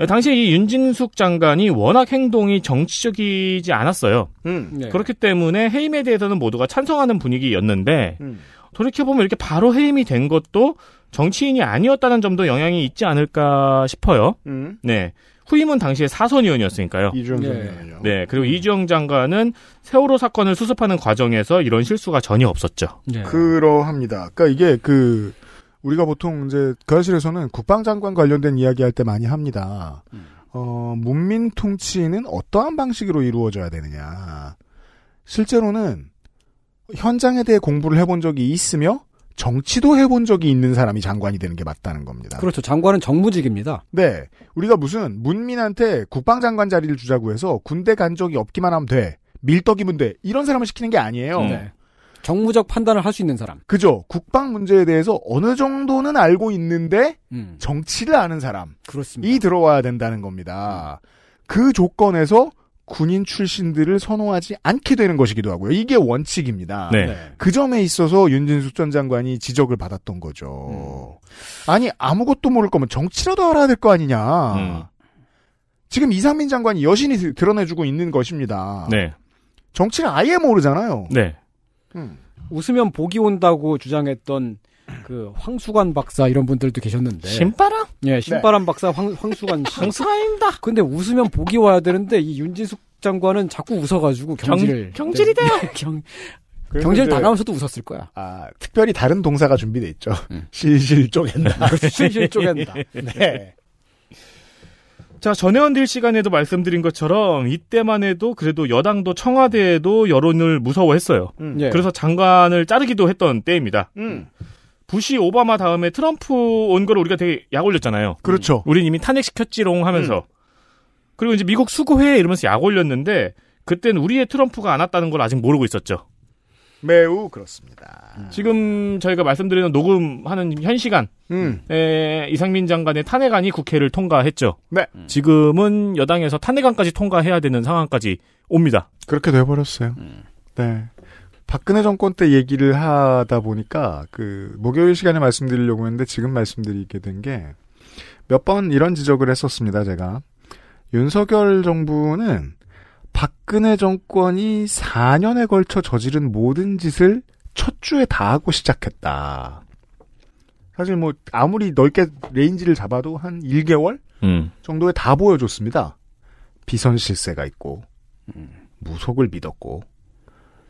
당시 이 윤진숙 장관이 워낙 행동이 정치적이지 않았어요. 음. 네. 그렇기 때문에 해임에 대해서는 모두가 찬성하는 분위기였는데 음. 돌이켜보면 이렇게 바로 해임이 된 것도 정치인이 아니었다는 점도 영향이 있지 않을까 싶어요. 음. 네. 후임은 당시에 사선 의원이었으니까요. 이주영 네. 장관이요. 네. 그리고 이주영 장관은 세월호 사건을 수습하는 과정에서 이런 실수가 전혀 없었죠. 네. 그러합니다. 그러니까 이게 그 우리가 보통 이제 거실에서는 그 국방장관 관련된 이야기할 때 많이 합니다. 음. 어, 문민 통치는 어떠한 방식으로 이루어져야 되느냐. 실제로는 현장에 대해 공부를 해본 적이 있으며 정치도 해본 적이 있는 사람이 장관이 되는 게 맞다는 겁니다. 그렇죠. 장관은 정무직입니다. 네. 우리가 무슨 문민한테 국방장관 자리를 주자고 해서 군대 간 적이 없기만 하면 돼. 밀떡이면 돼. 이런 사람을 시키는 게 아니에요. 네. 정무적 판단을 할 수 있는 사람. 그죠. 국방 문제에 대해서 어느 정도는 알고 있는데 음. 정치를 아는 사람. 그렇습니다. 이 들어와야 된다는 겁니다. 음. 그 조건에서 군인 출신들을 선호하지 않게 되는 것이기도 하고요. 이게 원칙입니다. 네. 그 점에 있어서 윤진숙 전 장관이 지적을 받았던 거죠. 음. 아니 아무것도 모를 거면 정치라도 알아야 될 거 아니냐. 음. 지금 이상민 장관이 여신이 드러내주고 있는 것입니다. 네. 정치를 아예 모르잖아요. 네. 음. 웃으면 복이 온다고 주장했던 그 황수관 박사 이런 분들도 계셨는데 신바람? 예, 네. 신바람 네. 박사 황, 황수관 씨. 황수관입니다. 근데 웃으면 복이 와야 되는데 이 윤진숙 장관은 자꾸 웃어가지고 경질을 네. 경, 질이 돼요. 경, 경질 당하면서도 웃었을 거야. 아 특별히 다른 동사가 준비돼 있죠. 응. 음. 실실 쪼갠다. 아, 그렇죠. 실실 쪼갠다. 네. 자, 전혜원딜 시간에도 말씀드린 것처럼 이때만 해도 그래도 여당도 청와대에도 여론을 무서워했어요. 음. 예. 그래서 장관을 자르기도 했던 때입니다. 음. 부시 오바마 다음에 트럼프 온 거를 우리가 되게 약 올렸잖아요. 그렇죠. 음. 우린 이미 탄핵시켰지롱 하면서. 음. 그리고 이제 미국 수고해 이러면서 약 올렸는데 그땐 우리의 트럼프가 안 왔다는 걸 아직 모르고 있었죠. 매우 그렇습니다. 음. 지금 저희가 말씀드리는 녹음하는 현 시간에 음. 이상민 장관의 탄핵안이 국회를 통과했죠. 네. 음. 지금은 여당에서 탄핵안까지 통과해야 되는 상황까지 옵니다. 그렇게 돼버렸어요. 음. 네. 박근혜 정권 때 얘기를 하다 보니까 그 목요일 시간에 말씀드리려고 했는데 지금 말씀드리게 된 게 몇 번 이런 지적을 했었습니다. 제가 윤석열 정부는 박근혜 정권이 4년에 걸쳐 저지른 모든 짓을 첫 주에 다 하고 시작했다. 사실 뭐 아무리 넓게 레인지를 잡아도 한 1개월 음. 정도에 다 보여줬습니다. 비선 실세가 있고 음. 무속을 믿었고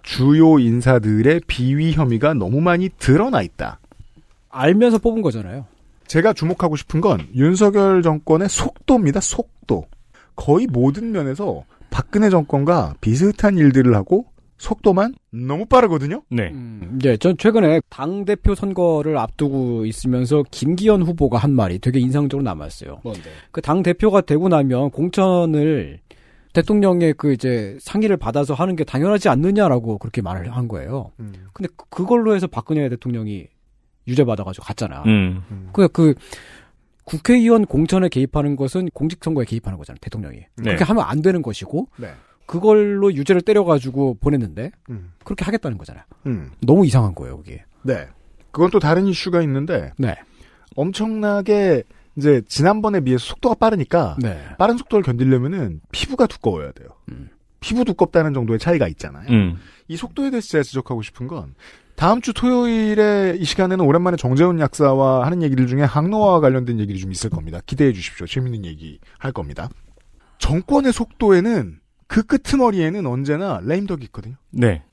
주요 인사들의 비위 혐의가 너무 많이 드러나 있다. 알면서 뽑은 거잖아요. 제가 주목하고 싶은 건 윤석열 정권의 속도입니다. 속도. 거의 모든 면에서 박근혜 정권과 비슷한 일들을 하고 속도만 너무 빠르거든요. 네. 음, 예, 전 최근에 당 대표 선거를 앞두고 있으면서 김기현 후보가 한 말이 되게 인상적으로 남았어요. 뭔데? 그 당 대표가 되고 나면 공천을 대통령의 그 이제 상의를 받아서 하는 게 당연하지 않느냐라고 그렇게 말을 한 거예요. 음. 근데 그, 그걸로 해서 박근혜 대통령이 유죄 받아가지고 갔잖아. 음. 그그 그 국회의원 공천에 개입하는 것은 공직선거에 개입하는 거잖아 대통령이. 네. 그렇게 하면 안 되는 것이고 네. 그걸로 유죄를 때려가지고 보냈는데 음. 그렇게 하겠다는 거잖아요. 음. 너무 이상한 거예요, 그게. 네. 그건 또 다른 이슈가 있는데 네. 엄청나게 이제 지난번에 비해서 속도가 빠르니까 네. 빠른 속도를 견디려면은 피부가 두꺼워야 돼요. 음. 피부 두껍다는 정도의 차이가 있잖아요. 음. 이 속도에 대해서 제가 지적하고 싶은 건 다음 주 토요일에 이 시간에는 오랜만에 정재훈 약사와 하는 얘기들 중에 항노화와 관련된 얘기들좀 있을 겁니다. 기대해 주십시오. 재밌는 얘기 할 겁니다. 정권의 속도에는 그 끄트머리에는 언제나 레임덕이 있거든요. 네.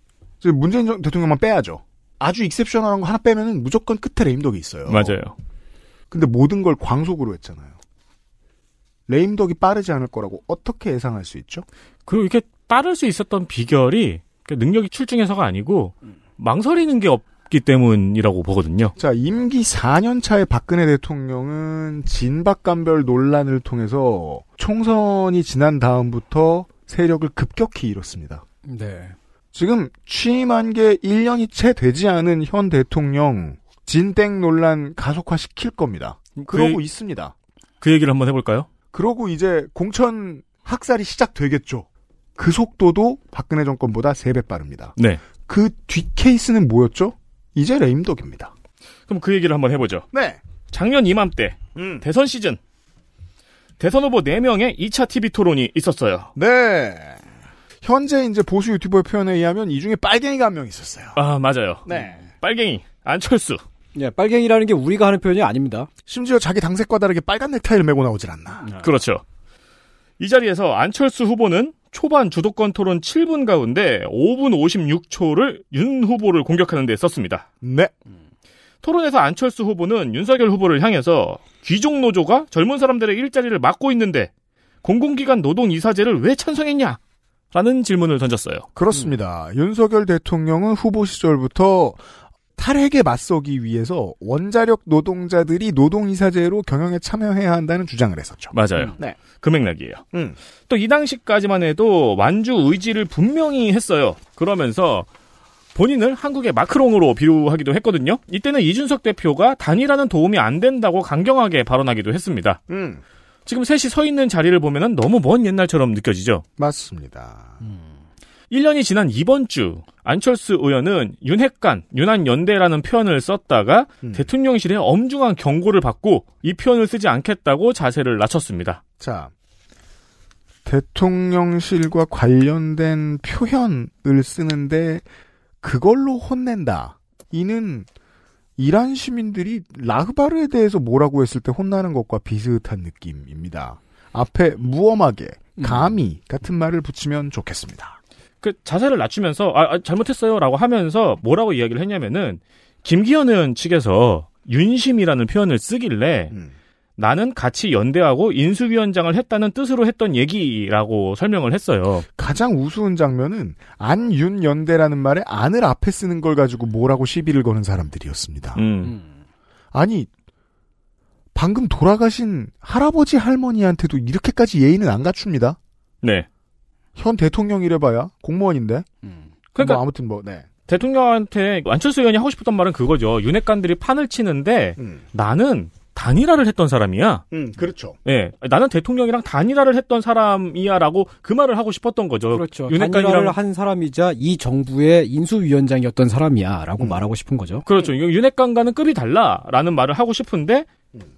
문재인 대통령만 빼야죠. 아주 익셉션한 거 하나 빼면은 무조건 끝에 레임덕이 있어요. 맞아요. 근데 모든 걸 광속으로 했잖아요. 레임덕이 빠르지 않을 거라고 어떻게 예상할 수 있죠? 그리고 이렇게 빠를 수 있었던 비결이 그 능력이 출중해서가 아니고 망설이는 게 없기 때문이라고 보거든요. 자, 임기 4년 차의 박근혜 대통령은 진박감별 논란을 통해서 총선이 지난 다음부터 세력을 급격히 잃었습니다. 네. 지금 취임한 게 1년이 채 되지 않은 현 대통령 진땡 논란 가속화 시킬 겁니다. 그 그러고 이, 있습니다. 그 얘기를 한번 해볼까요? 그러고 이제 공천 학살이 시작되겠죠. 그 속도도 박근혜 정권보다 3배 빠릅니다. 네. 그뒷 케이스는 뭐였죠? 이제 레임덕입니다. 그럼 그 얘기를 한번 해보죠. 네. 작년 이맘때 음. 대선 시즌 대선 후보 4명의 2차 TV 토론이 있었어요. 네. 현재 이제 보수 유튜버의 표현에 의하면 이 중에 빨갱이가 한 명 있었어요. 아, 맞아요. 네. 빨갱이, 안철수. 예, 빨갱이라는 게 우리가 하는 표현이 아닙니다. 심지어 자기 당색과 다르게 빨간 넥타이를 메고 나오질 않나. 네. 그렇죠. 이 자리에서 안철수 후보는 초반 주도권 토론 7분 가운데 5분 56초를 윤 후보를 공격하는 데 썼습니다. 네. 토론에서 안철수 후보는 윤석열 후보를 향해서 귀족 노조가 젊은 사람들의 일자리를 막고 있는데 공공기관 노동 이사제를 왜 찬성했냐? 라는 질문을 던졌어요. 그렇습니다. 음. 윤석열 대통령은 후보 시절부터 탈핵에 맞서기 위해서 원자력 노동자들이 노동이사제로 경영에 참여해야 한다는 주장을 했었죠. 맞아요. 음, 네. 그 맥락이에요. 음. 또 이 당시까지만 해도 완주 의지를 분명히 했어요. 그러면서 본인을 한국의 마크롱으로 비유하기도 했거든요. 이때는 이준석 대표가 단일화는 도움이 안 된다고 강경하게 발언하기도 했습니다. 음. 지금 셋이 서 있는 자리를 보면 너무 먼 옛날처럼 느껴지죠. 맞습니다. 음. 1년이 지난 이번 주 안철수 의원은 윤핵관, 윤한연대라는 표현을 썼다가 음. 대통령실에 엄중한 경고를 받고 이 표현을 쓰지 않겠다고 자세를 낮췄습니다. 자, 대통령실과 관련된 표현을 쓰는데 그걸로 혼낸다. 이는 이란 시민들이 라흐바르에 대해서 뭐라고 했을 때 혼나는 것과 비슷한 느낌입니다. 앞에 무엄하게 음. 감히 같은 말을 붙이면 좋겠습니다. 그 자세를 낮추면서 아, 아 잘못했어요라고 하면서 뭐라고 이야기를 했냐면은 김기현 의원 측에서 윤심이라는 표현을 쓰길래 음. 나는 같이 연대하고 인수위원장을 했다는 뜻으로 했던 얘기라고 설명을 했어요. 가장 우스운 장면은 안윤 연대라는 말에 안을 앞에 쓰는 걸 가지고 뭐라고 시비를 거는 사람들이었습니다. 음. 음. 아니 방금 돌아가신 할아버지 할머니한테도 이렇게까지 예의는 안 갖춥니다. 네. 현 대통령이래봐야 공무원인데. 음. 그러니까 뭐 아무튼 뭐 네. 대통령한테 안철수 의원이 하고 싶었던 말은 그거죠. 윤핵관들이 판을 치는데 음. 나는 단일화를 했던 사람이야. 음, 그렇죠. 예. 네, 나는 대통령이랑 단일화를 했던 사람이야라고 그 말을 하고 싶었던 거죠. 그렇죠. 윤핵관이랑 한 사람이자 이 정부의 인수위원장이었던 사람이야라고 음. 말하고 싶은 거죠. 그렇죠. 윤핵관과는 급이 달라라는 말을 하고 싶은데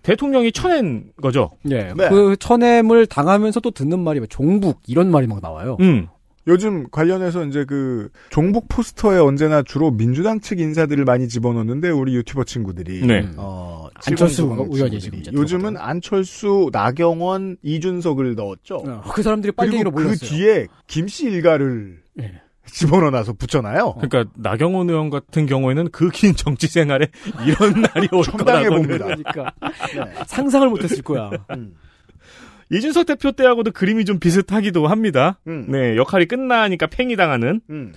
대통령이 쳐낸 거죠. 네. 네. 그 쳐냄을 당하면서 또 듣는 말이 종북 이런 말이 막 나와요. 음. 요즘 관련해서 이제 그 종북 포스터에 언제나 주로 민주당 측 인사들을 많이 집어넣는데 우리 유튜버 친구들이 네. 어, 음. 안철수 의원이 지금 요즘은 안철수, 나경원, 이준석을 넣었죠. 어, 그 사람들이 빨갱이로 그 몰렸어요. 그 뒤에 김씨 일가를 네. 집어넣어놔서 붙여놔요. 그러니까 나경원 의원 같은 경우에는 그 긴 정치 생활에 이런 날이 올 거라고 그러니까 네. 상상을 못했을 거야. 음. 이준석 대표 때하고도 그림이 좀 비슷하기도 합니다. 음. 네, 역할이 끝나니까 팽이 당하는. 음.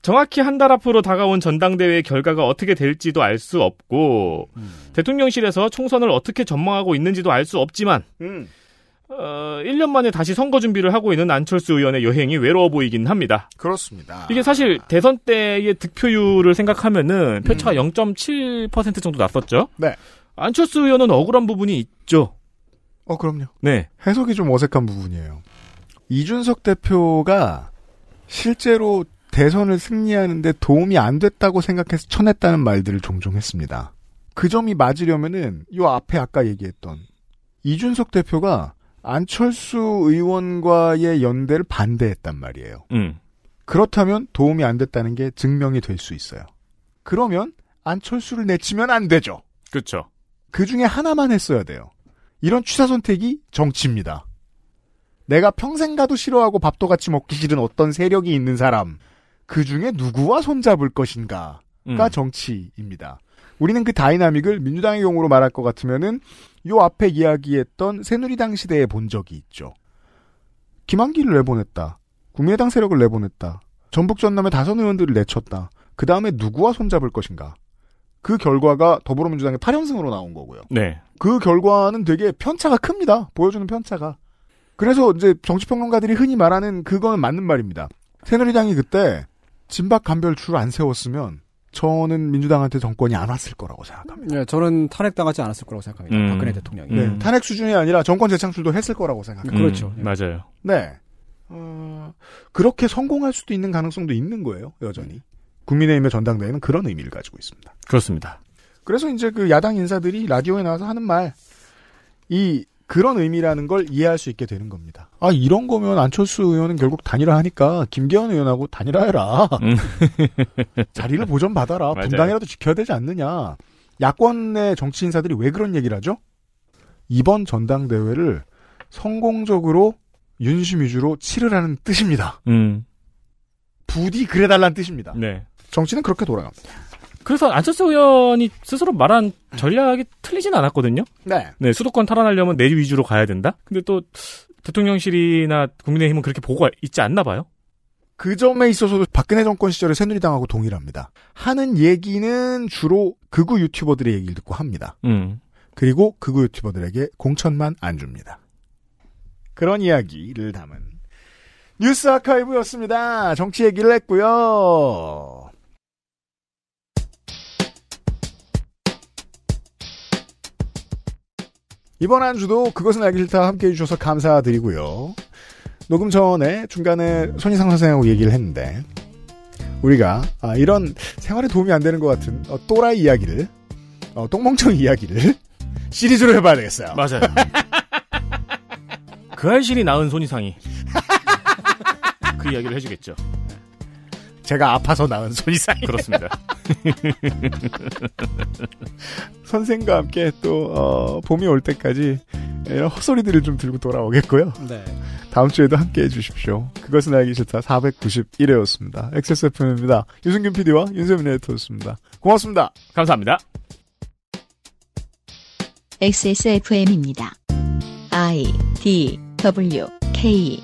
정확히 한 달 앞으로 다가온 전당대회 결과가 어떻게 될지도 알 수 없고 음. 대통령실에서 총선을 어떻게 전망하고 있는지도 알 수 없지만 음. 어, 1년 만에 다시 선거 준비를 하고 있는 안철수 의원의 여행이 외로워 보이긴 합니다. 그렇습니다. 이게 사실 대선 때의 득표율을 생각하면은 음. 표차가 음. 0.7% 정도 났었죠. 네. 안철수 의원은 억울한 부분이 있죠. 어, 그럼요. 네. 해석이 좀 어색한 부분이에요. 이준석 대표가 실제로 대선을 승리하는데 도움이 안 됐다고 생각해서 쳐냈다는 말들을 종종 했습니다. 그 점이 맞으려면은 요 앞에 아까 얘기했던 이준석 대표가 안철수 의원과의 연대를 반대했단 말이에요. 음. 그렇다면 도움이 안 됐다는 게 증명이 될 수 있어요. 그러면 안철수를 내치면 안 되죠. 그렇죠. 그 중에 하나만 했어야 돼요. 이런 취사 선택이 정치입니다. 내가 평생 가도 싫어하고 밥도 같이 먹기 싫은 어떤 세력이 있는 사람 그 중에 누구와 손잡을 것인가가 음. 정치입니다. 우리는 그 다이나믹을 민주당의 경우로 말할 것 같으면은 요 앞에 이야기했던 새누리당 시대에 본 적이 있죠. 김한기를 내보냈다. 국민의당 세력을 내보냈다. 전북 전남의 다선 의원들을 내쳤다. 그 다음에 누구와 손잡을 것인가? 그 결과가 더불어민주당의 8연승으로 나온 거고요. 네. 그 결과는 되게 편차가 큽니다. 보여주는 편차가. 그래서 이제 정치평론가들이 흔히 말하는 그건 맞는 말입니다. 새누리당이 그때 진박 간별추안 세웠으면 저는 민주당한테 정권이 안 왔을 거라고 생각합니다. 네, 저는 탄핵당하지 않았을 거라고 생각합니다. 음. 박근혜 대통령이. 네, 음. 탄핵 수준이 아니라 정권 재창출도 했을 거라고 생각합니다. 그렇죠. 음, 그렇죠. 네. 맞아요. 네. 어, 그렇게 성공할 수도 있는 가능성도 있는 거예요, 여전히. 국민의힘의 전당대회는 그런 의미를 가지고 있습니다. 그렇습니다. 그래서 이제 그 야당 인사들이 라디오에 나와서 하는 말, 이 그런 의미라는 걸 이해할 수 있게 되는 겁니다. 아 이런 거면 안철수 의원은 결국 단일화하니까 김기현 의원하고 단일화해라. 음. 자리를 보전받아라. 분당이라도 지켜야 되지 않느냐. 야권내 정치 인사들이 왜 그런 얘기를 하죠? 이번 전당대회를 성공적으로 윤심 위주로 치르라는 뜻입니다. 음. 부디 그래달라는 뜻입니다. 네. 정치는 그렇게 돌아갑니다. 그래서 안철수 의원이 스스로 말한 전략이 틀리진 않았거든요. 네. 네, 수도권 탈환하려면 내리 위주로 가야 된다. 근데 또 대통령실이나 국민의힘은 그렇게 보고 있지 않나 봐요. 그 점에 있어서도 박근혜 정권 시절에 새누리당하고 동일합니다. 하는 얘기는 주로 극우 유튜버들의 얘기를 듣고 합니다. 음. 그리고 극우 유튜버들에게 공천만 안 줍니다. 그런 이야기를 담은 뉴스 아카이브였습니다. 정치 얘기를 했고요. 이번 한 주도 그것은 알기 싫다 함께 해주셔서 감사드리고요. 녹음 전에 중간에 손희상 선생하고 얘기를 했는데, 우리가 아, 이런 생활에 도움이 안 되는 것 같은 어, 또라이 이야기를, 어, 똥멍청 이야기를 시리즈로 해봐야 되겠어요. 맞아요. 그 알실이 나은 손희상이 그 이야기를 해주겠죠. 제가 아파서 나은 손희상이. 그렇습니다. 선생과 함께 또 어, 봄이 올 때까지 이런 헛소리들을 좀 들고 돌아오겠고요. 네. 다음 주에도 함께 해주십시오. 그것은 알기 싫다 491회였습니다. XSFM입니다. 유승균 PD와 윤세민 에디터였습니다. 고맙습니다. 감사합니다. XSFM입니다. I D W K